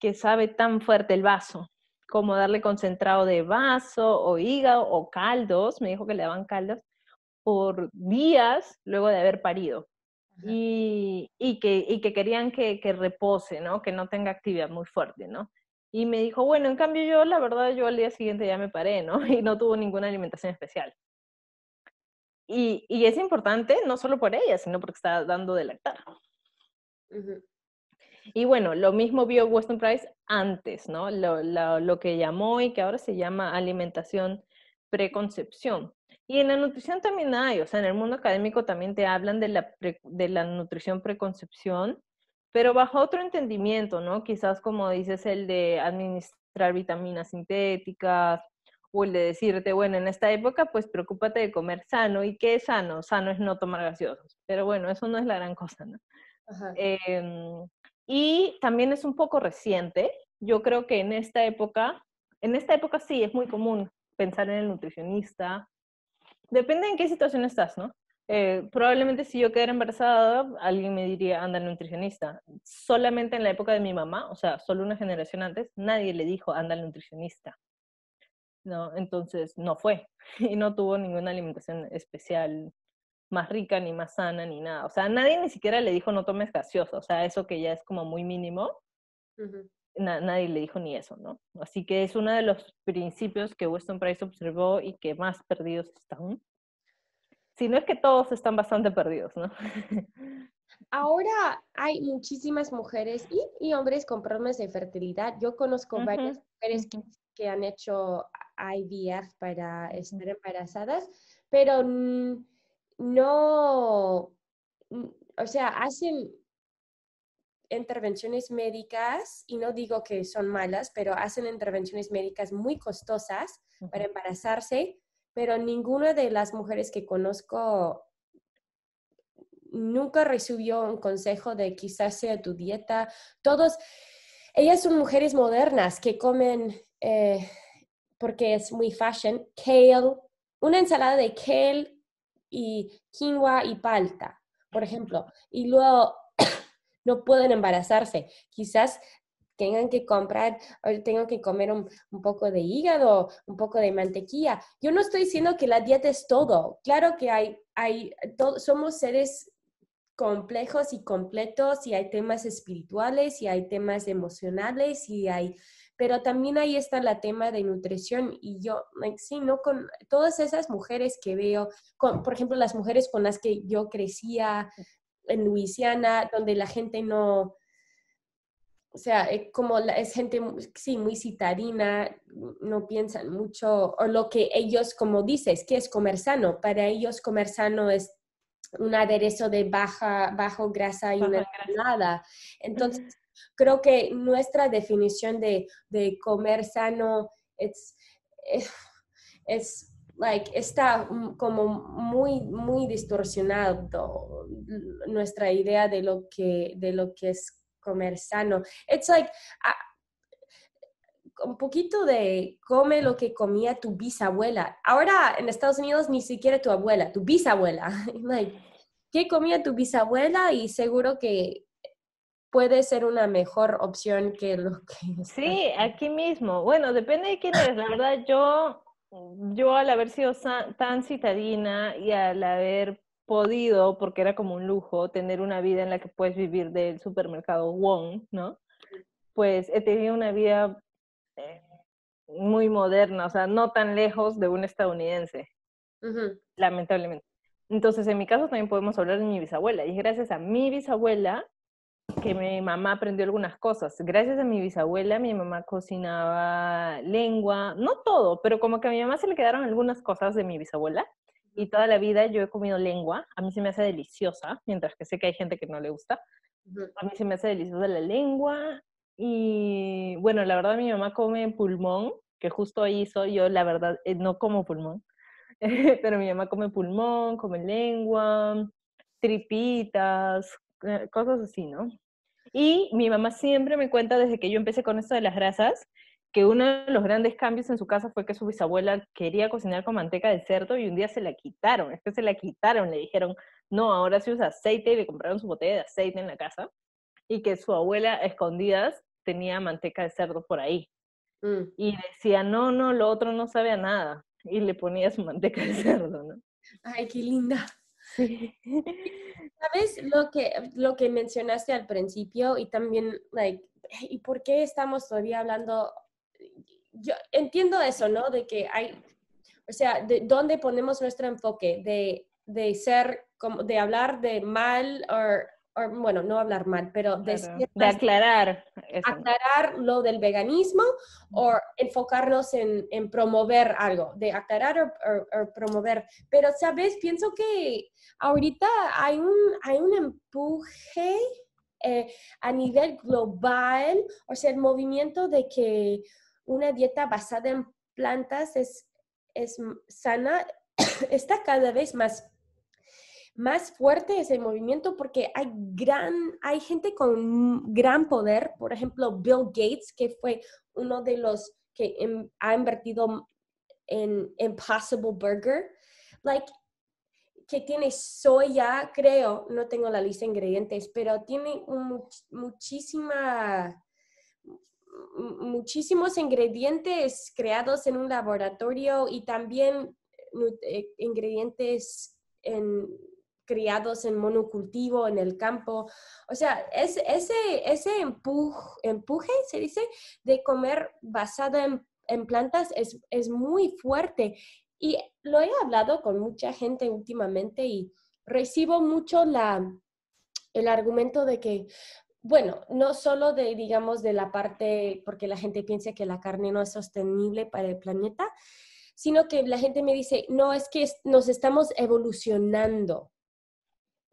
que sabe tan fuerte el vaso? Como darle concentrado de vaso o hígado o caldos, me dijo que le daban caldos, por días luego de haber parido. Y, que, querían que, repose, Que no tenga actividad muy fuerte, Y me dijo, bueno, en cambio yo, la verdad, yo al día siguiente ya me paré, Y no tuvo ninguna alimentación especial. Y, es importante no solo por ella, sino porque está dando de lactar. Y bueno, lo mismo vio Weston Price antes, lo que llamó y que ahora se llama alimentación preconcepción y en la nutrición también hay, o sea, en el mundo académico también te hablan de la, de la nutrición preconcepción, pero bajo otro entendimiento, ¿no? Quizás como dices, el de administrar vitaminas sintéticas o el de decirte, bueno, en esta época pues preocúpate de comer sano. ¿Y qué es sano? Sano es no tomar gaseosos, pero bueno, eso no es la gran cosa, ¿no? Em, y también es un poco reciente. Yo creo que en esta época, en esta época sí, es muy común pensar en el nutricionista depende en qué situación estás, ¿no? Eh, probablemente si yo quedara embarazada, alguien me diría, anda al nutricionista. Solamente en la época de mi mamá, o sea, solo una generación antes, nadie le dijo, anda al nutricionista. ¿No? Entonces, no fue. Y no tuvo ninguna alimentación especial más rica, ni más sana, ni nada. O sea, nadie ni siquiera le dijo, no tomes gaseosa. O sea, eso que ya es como muy mínimo nadie le dijo ni eso, ¿no? Así que es uno de los principios que Weston Price observó y que más perdidos están. Si no es que todos están bastante perdidos, ¿no? Ahora hay muchísimas mujeres y, hombres con problemas de fertilidad. Yo conozco varias mujeres que, han hecho IVF para estar embarazadas, pero no, o sea, hacen intervenciones médicas, y no digo que son malas, pero hacen intervenciones médicas muy costosas para embarazarse, pero ninguna de las mujeres que conozco nunca recibió un consejo de quizás sea tu dieta. Todos, ellas son mujeres modernas que comen, eh, porque es muy fashion, kale, una ensalada de kale y quinoa y palta, por ejemplo. Y luego no pueden embarazarse. Quizás tengan que comprar, tengan que comer un, poco de hígado, un poco de mantequilla. Yo no estoy diciendo que la dieta es todo. Claro que hay, hay somos seres complejos y completos y hay temas espirituales y hay temas emocionales y hay, pero también ahí está la tema de nutrición y yo, eh, sí, no con todas esas mujeres que veo, por ejemplo, las mujeres con las que yo crecía, en Luisiana, donde la gente no, o sea, eh, como es gente, sí, muy citadina, no piensan mucho, o lo que ellos, como dices, que es comer sano. Para ellos comer sano es un aderezo de baja, bajo grasa y una granada. Entonces, creo que nuestra definición de, comer sano es like, está como muy, muy distorsionado nuestra idea de lo que, de lo que es comer sano. It's like, ah, un poquito de come lo que comía tu bisabuela. Ahora en Estados Unidos ni siquiera tu abuela, tu bisabuela. like, ¿Qué comía tu bisabuela? Y seguro que puede ser una mejor opción que lo que... Sí, aquí mismo. Bueno, depende de quién eres. La verdad, yo yo al haber sido tan citadina y al haber podido, porque era como un lujo, tener una vida en la que puedes vivir del supermercado Wong, ¿no? Pues he tenido una vida eh, muy moderna, o sea, no tan lejos de un estadounidense, lamentablemente. Entonces, en mi caso también podemos hablar de mi bisabuela, y gracias a mi bisabuela que mi mamá aprendió algunas cosas. Gracias a mi bisabuela, mi mamá cocinaba lengua, no todo, pero como que a mi mamá se le quedaron algunas cosas de mi bisabuela y toda la vida yo he comido lengua. A mí se me hace deliciosa, mientras que sé que hay gente que no le gusta. A mí se me hace deliciosa la lengua y bueno, la verdad mi mamá come pulmón, que justo hizo, yo la verdad eh, no como pulmón, pero mi mamá come pulmón, come lengua, tripitas, eh, cosas así, ¿no? Y mi mamá siempre me cuenta desde que yo empecé con esto de las grasas, que uno de los grandes cambios en su casa fue que su bisabuela quería cocinar con manteca de cerdo y un día se la quitaron, es que se la quitaron, le dijeron, no, ahora se usa aceite y le compraron su botella de aceite en la casa y que su abuela escondidas tenía manteca de cerdo por ahí. Mm. Y decía, no, no, lo otro no sabe nada. Y le ponía su manteca de cerdo, ¿no? Ay, qué linda. ¿Sabes lo que, lo que mencionaste al principio y también, like, ¿y por qué estamos todavía hablando? Yo entiendo eso, ¿no? De que hay, o sea, de dónde ponemos nuestro enfoque, de, de ser, como, de hablar de mal o Ah, bueno, no hablar mal, pero de, aclarar. lo del veganismo o enfocarnos en, promover algo, de aclarar o promover. Pero, ¿sabes? Pienso que ahorita hay un, hay un empuje. Eh, a nivel global, o sea, el movimiento de que una dieta basada en plantas es, es sana está cada vez más más fuerte es el movimiento porque hay, gran, hay gente con gran poder, por ejemplo, Bill Gates, que fue uno de los que em, ha invertido en Impossible Burger, like, que tiene soya, creo, no tengo la lista de ingredientes, pero tiene muchísima, muchísimos ingredientes creados en un laboratorio y también eh, eh, ingredientes en criados en monocultivo, en el campo. O sea, es, ese, ese empuj, empuje, se dice, de comer basada en, en plantas es, es, muy fuerte. Y lo he hablado con mucha gente últimamente y recibo mucho la, el argumento de que, bueno, no solo de, digamos, de la parte, porque la gente piensa que la carne no es sostenible para el planeta, sino que la gente me dice, no, es que nos estamos evolucionando.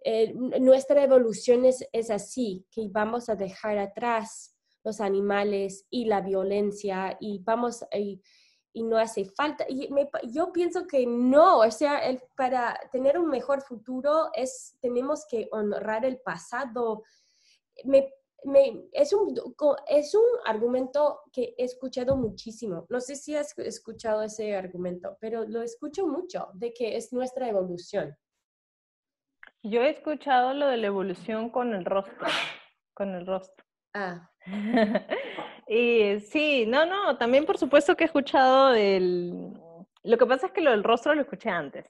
Eh, nuestra evolución es, así, que vamos a dejar atrás los animales y la violencia y vamos y, no hace falta. yo pienso que no, o sea, para tener un mejor futuro es, tenemos que honrar el pasado. es, es un argumento que he escuchado muchísimo. No sé si has escuchado ese argumento, pero lo escucho mucho, de que es nuestra evolución. Yo he escuchado lo de la evolución con el rostro, con el rostro. Ah. y sí, no, no, también por supuesto que he escuchado el... Lo que pasa es que lo del rostro lo escuché antes.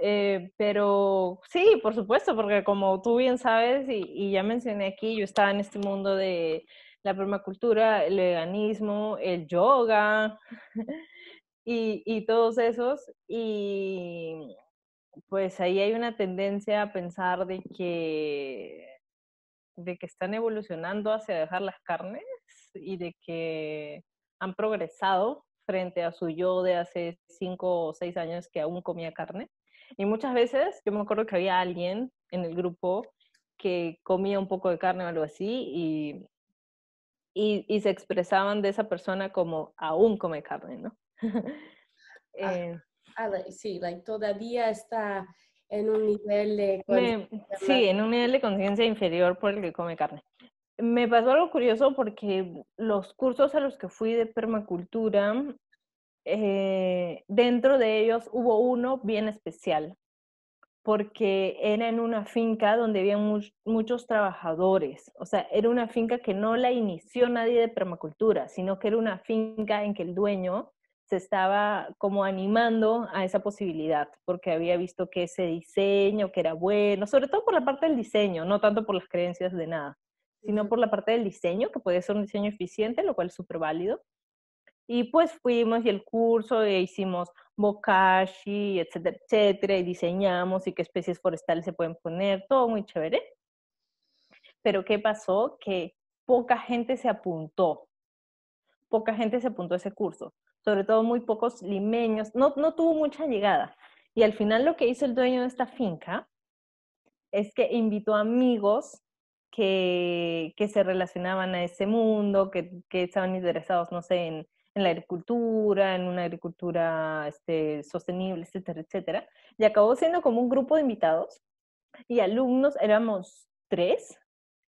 Eh, pero sí, por supuesto, porque como tú bien sabes y, ya mencioné aquí, yo estaba en este mundo de la permacultura, el veganismo, el yoga y todos esos. Y pues ahí hay una tendencia a pensar de que, de que están evolucionando hacia dejar las carnes y de que han progresado frente a su yo de hace cinco o seis años que aún comía carne. Y muchas veces, yo me acuerdo que había alguien en el grupo que comía un poco de carne o algo así y, y, se expresaban de esa persona como aún come carne, ¿no? Ah. Eh, Ah, sí, todavía está en un nivel de... sí, en un nivel de conciencia inferior por el que come carne. Me pasó algo curioso porque los cursos a los que fui de permacultura, eh, dentro de ellos hubo uno bien especial, porque era en una finca donde había muchos trabajadores, o sea, era una finca que no la inició nadie de permacultura, sino que era una finca en que el dueño se estaba como animando a esa posibilidad, porque había visto que ese diseño, que era bueno, sobre todo por la parte del diseño, no tanto por las creencias de nada, sino por la parte del diseño, que puede ser un diseño eficiente, lo cual es súper válido. Y pues fuimos y el curso e hicimos bokashi, etcétera, etcétera, y diseñamos y qué especies forestales se pueden poner, todo muy chévere. Pero ¿qué pasó? Que poca gente se apuntó. Poca gente se apuntó a ese curso sobre todo muy pocos limeños, no, tuvo mucha llegada. Y al final lo que hizo el dueño de esta finca es que invitó amigos que, se relacionaban a ese mundo, que, que estaban interesados, no sé, en, en la agricultura, en una agricultura este, sostenible, etcétera, etcétera. Y acabó siendo como un grupo de invitados y alumnos, éramos tres,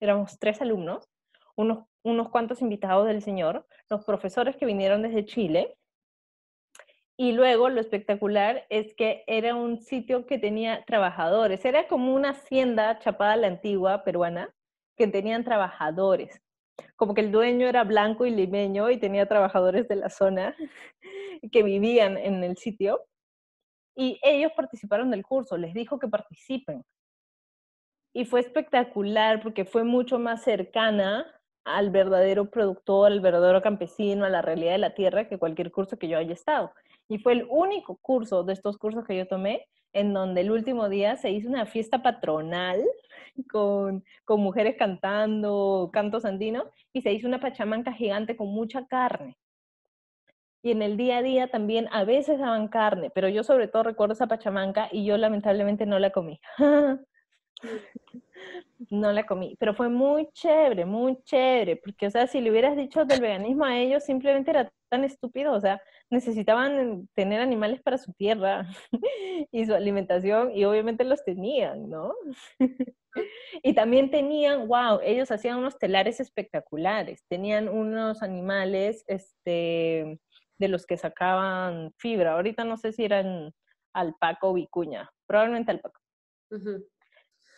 éramos tres alumnos, unos unos cuantos invitados del Señor, los profesores que vinieron desde Chile. Y luego lo espectacular es que era un sitio que tenía trabajadores, era como una hacienda chapada la antigua peruana que tenían trabajadores. Como que el dueño era blanco y limeño y tenía trabajadores de la zona que vivían en el sitio. Y ellos participaron del curso, les dijo que participen. Y fue espectacular porque fue mucho más cercana al verdadero productor, al verdadero campesino, a la realidad de la tierra que cualquier curso que yo haya estado. Y fue el único curso de estos cursos que yo tomé en donde el último día se hizo una fiesta patronal con, con mujeres cantando cantos andinos y se hizo una pachamanca gigante con mucha carne. Y en el día a día también a veces daban carne, pero yo sobre todo recuerdo esa pachamanca y yo lamentablemente no la comí. No la comí, pero fue muy chévere, muy chévere, porque, o sea, si le hubieras dicho del veganismo a ellos, simplemente era tan estúpido, o sea, necesitaban tener animales para su tierra y su alimentación, y obviamente los tenían, ¿no? y también tenían, wow, ellos hacían unos telares espectaculares, tenían unos animales, este, de los que sacaban fibra, ahorita no sé si eran alpaco o vicuña, probablemente alpaco.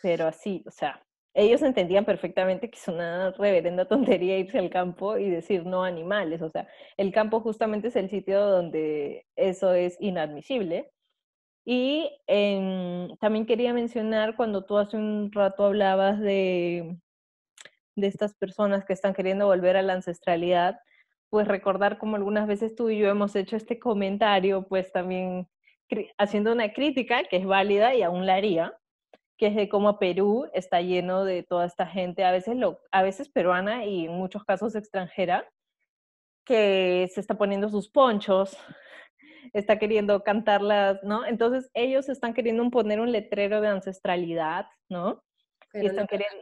Pero así, o sea, ellos entendían perfectamente que es una reverenda tontería irse al campo y decir no animales. O sea, el campo justamente es el sitio donde eso es inadmisible. Y em, también quería mencionar cuando tú hace un rato hablabas de, de estas personas que están queriendo volver a la ancestralidad, pues recordar como algunas veces tú y yo hemos hecho este comentario, pues también haciendo una crítica que es válida y aún la haría, que es de cómo Perú está lleno de toda esta gente, a veces, lo, a veces peruana y en muchos casos extranjera, que se está poniendo sus ponchos, está queriendo cantarlas, ¿no? Entonces ellos están queriendo poner un letrero de ancestralidad, ¿no? y están, queriendo,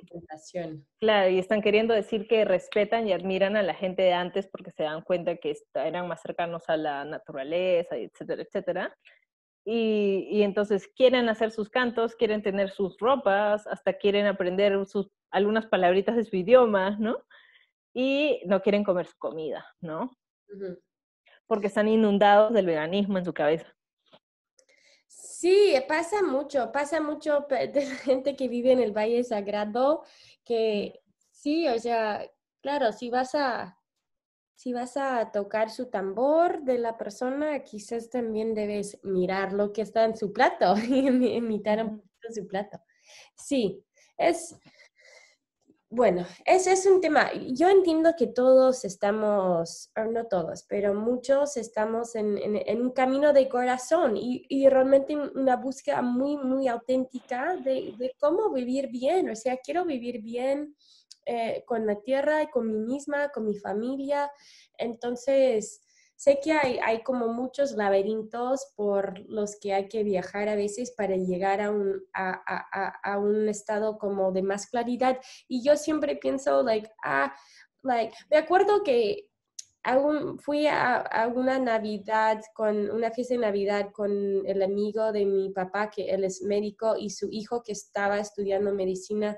claro, y están queriendo decir que respetan y admiran a la gente de antes porque se dan cuenta que eran más cercanos a la naturaleza, etcétera, etcétera. Y, entonces quieren hacer sus cantos, quieren tener sus ropas, hasta quieren aprender sus, algunas palabritas de su idioma, ¿no? Y no quieren comer su comida, ¿no? Porque están inundados del veganismo en su cabeza. Sí, pasa mucho, pasa mucho de la gente que vive en el Valle Sagrado, que sí, o sea, claro, si vas a, si vas a tocar su tambor de la persona, quizás también debes mirar lo que está en su plato y imitar un mm. poquito su plato. Sí, es... Bueno, ese es un tema. Yo entiendo que todos estamos, ah, no todos, pero muchos estamos en, un camino de corazón y, realmente una búsqueda muy, muy auténtica de, de, cómo vivir bien. O sea, quiero vivir bien, eh, con la tierra y con mí misma, con mi familia. Entonces, sé que hay, como muchos laberintos por los que hay que viajar a veces para llegar a un, estado como de más claridad. Y yo siempre pienso, like, ah, like, me acuerdo que fui a, una Navidad, con una fiesta de Navidad con el amigo de mi papá, que él es médico, y su hijo que estaba estudiando medicina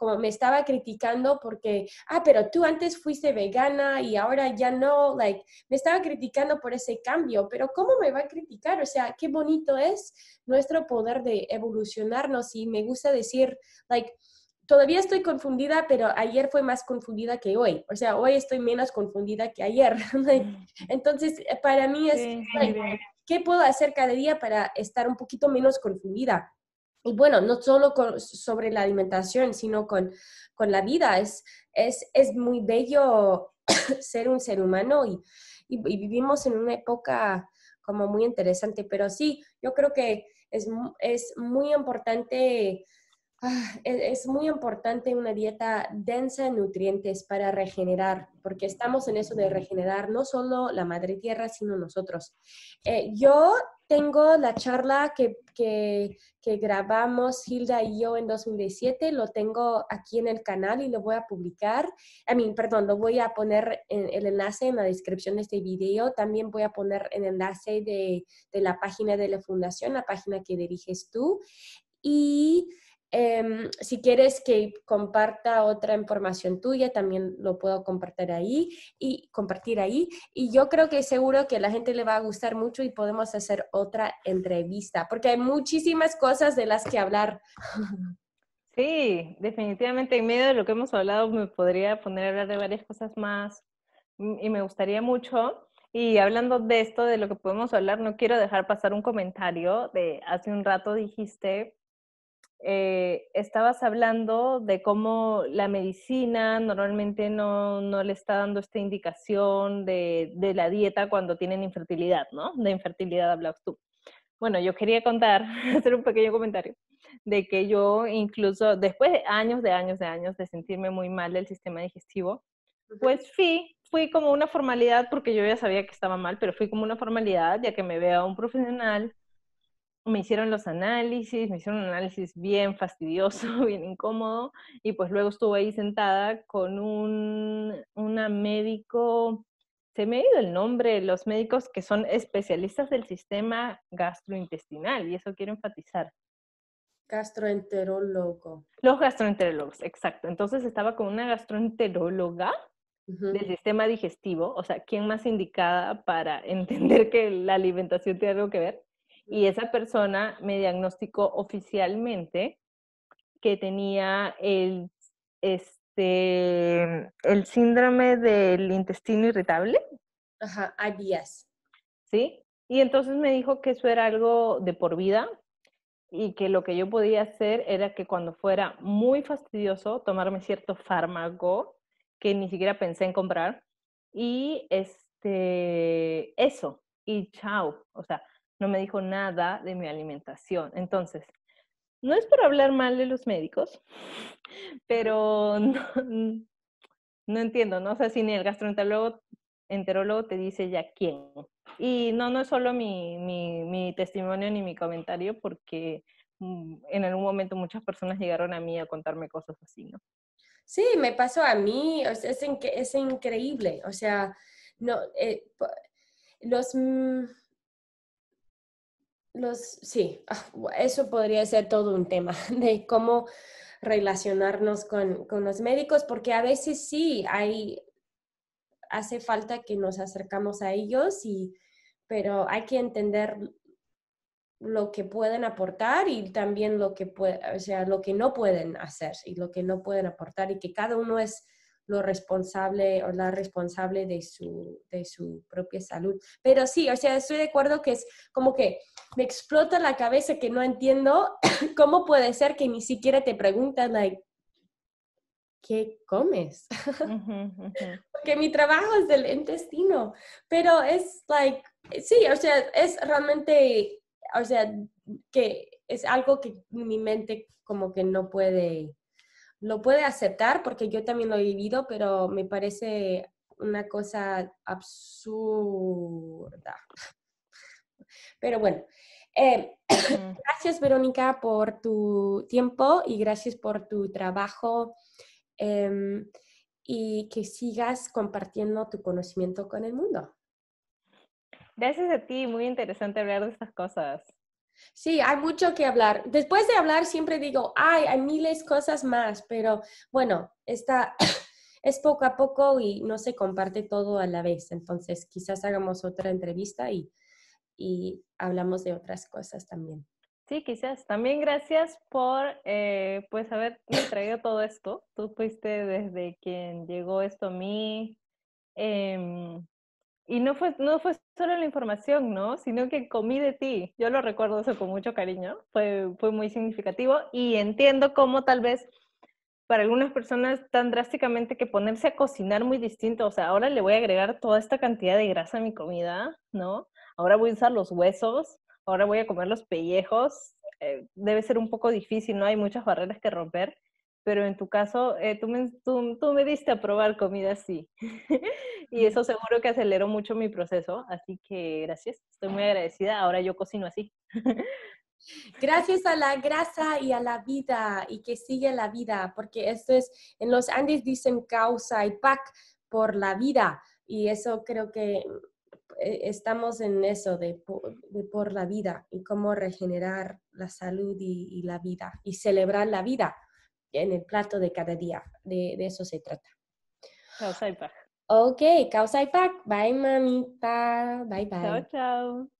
como me estaba criticando porque, ah, pero tú antes fuiste vegana y ahora ya no, like, me estaba criticando por ese cambio, pero ¿cómo me va a criticar? O sea, qué bonito es nuestro poder de evolucionarnos y me gusta decir, like, todavía estoy confundida, pero ayer fue más confundida que hoy. O sea, hoy estoy menos confundida que ayer. Mm. Entonces, eh, para mí es, ¿qué puedo hacer cada día para estar un poquito menos confundida? y bueno, no solo sobre la alimentación, sino con, con la vida. Es, es, es, muy bello ser un ser humano y, y, vivimos en una época como muy interesante, pero sí, yo creo que es, es muy importante. Ah, e, es muy importante una dieta densa en nutrientes para regenerar, porque estamos en eso de regenerar no solo la madre tierra, sino nosotros. Eh, yo tengo la charla que, grabamos Hilda y yo en 2017, lo tengo aquí en el canal y lo voy a publicar. A mí, perdón, lo voy a poner en el enlace en la descripción de este video. También voy a poner el enlace de, de la página de la fundación, la página que diriges tú. Y Em, si quieres que comparta otra información tuya, también lo puedo compartir ahí y compartir ahí. Y yo creo que seguro que a la gente le va a gustar mucho y podemos hacer otra entrevista, porque hay muchísimas cosas de las que hablar. Sí, definitivamente en medio de lo que hemos hablado me podría poner a hablar de varias cosas más mm, y me gustaría mucho. Y hablando de esto, de lo que podemos hablar, no quiero dejar pasar un comentario de hace un rato dijiste eh, estabas hablando de cómo la medicina normalmente no, le está dando esta indicación de, la dieta cuando tienen infertilidad, ¿no? De infertilidad hablabas tú. Bueno, yo quería contar, hacer un pequeño comentario, de que yo incluso después de años, de años, de años de sentirme muy mal del sistema digestivo, pues fui, fui como una formalidad, porque yo ya sabía que estaba mal, pero fui como una formalidad, ya que me vea un profesional me hicieron los análisis, me hicieron un análisis bien fastidioso, bien incómodo, y pues luego estuve ahí sentada con un una médico, se me ha ido el nombre, los médicos que son especialistas del sistema gastrointestinal, y eso quiero enfatizar. Gastroenterólogo. Los gastroenterólogos, exacto. Entonces estaba con una gastroenteróloga del sistema digestivo, o sea, ¿quién más indicada para entender que la alimentación tiene algo que ver? y esa persona me diagnosticó oficialmente que tenía el, este, el síndrome del intestino irritable. Ajá, IBS. Sí, y entonces me dijo que eso era algo de por vida y que lo que yo podía hacer era que cuando fuera muy fastidioso tomarme cierto fármaco que ni siquiera pensé en comprar y este eso y chao, o sea, no me dijo nada de mi alimentación. Entonces, no es por hablar mal de los médicos, pero no, entiendo, ¿no? O sea, si ni el gastroenterólogo enterólogo te dice ya quién. Y no, no es solo mi, testimonio ni mi comentario, porque mm, en algún momento muchas personas llegaron a mí a contarme cosas así, ¿no? Sí, me pasó a mí, es, es increíble, o sea, no, eh, los, mm, los, sí, ah, eso podría ser todo un tema de cómo relacionarnos con, con, los médicos, porque a veces sí hay, hace falta que nos acercamos a ellos, y, pero hay que entender lo que pueden aportar y también lo que, o sea, lo que no pueden hacer y lo que no pueden aportar y que cada uno es lo responsable o la responsable de su, de su propia salud. Pero sí, o sea, estoy de acuerdo que es como que me explota la cabeza que no entiendo cómo puede ser que ni siquiera te preguntan, like, ¿qué comes? que Porque mi trabajo es del intestino, pero es, like, sí, o sea, es realmente, o sea, que es algo que mi mente como que no puede lo puede aceptar porque yo también lo he vivido, pero me parece una cosa absurda. Pero bueno, eh, gracias Verónica por tu tiempo y gracias por tu trabajo em, y que sigas compartiendo tu conocimiento con el mundo. Gracias a ti, muy interesante hablar de estas cosas. Sí, hay mucho que hablar. Después de hablar siempre digo, ay, hay miles cosas más, pero bueno, está es poco a poco y no se comparte todo a la vez. Entonces, quizás hagamos otra entrevista y, y hablamos de otras cosas también. Sí, quizás. También gracias por eh, pues traído todo esto. Tú fuiste desde quien llegó esto a mí, em, y no fue, no fue solo la información, ¿no? Sino que comí de ti. Yo lo recuerdo eso con mucho cariño. Fue, fue muy significativo y entiendo cómo tal vez para algunas personas tan drásticamente que ponerse a cocinar muy distinto, o sea, ahora le voy a agregar toda esta cantidad de grasa a mi comida, ¿no? Ahora voy a usar los huesos, ahora voy a comer los pellejos, eh, debe ser un poco difícil, ¿no? Hay muchas barreras que romper pero en tu caso, eh, tú, me, tú, me, diste a probar comida así. y eso seguro que aceleró mucho mi proceso, así que gracias, estoy muy ah. agradecida. Ahora yo cocino así. gracias a la grasa y a la vida y que sigue la vida, porque esto es, en los Andes dicen causa y pac por la vida. Y eso creo que eh, estamos en eso de, por la vida y cómo regenerar la salud y la vida y celebrar la vida en el plato de cada día. De, eso se trata. Ok, causa y Bye, mamita. Bye, bye. Chao, chao.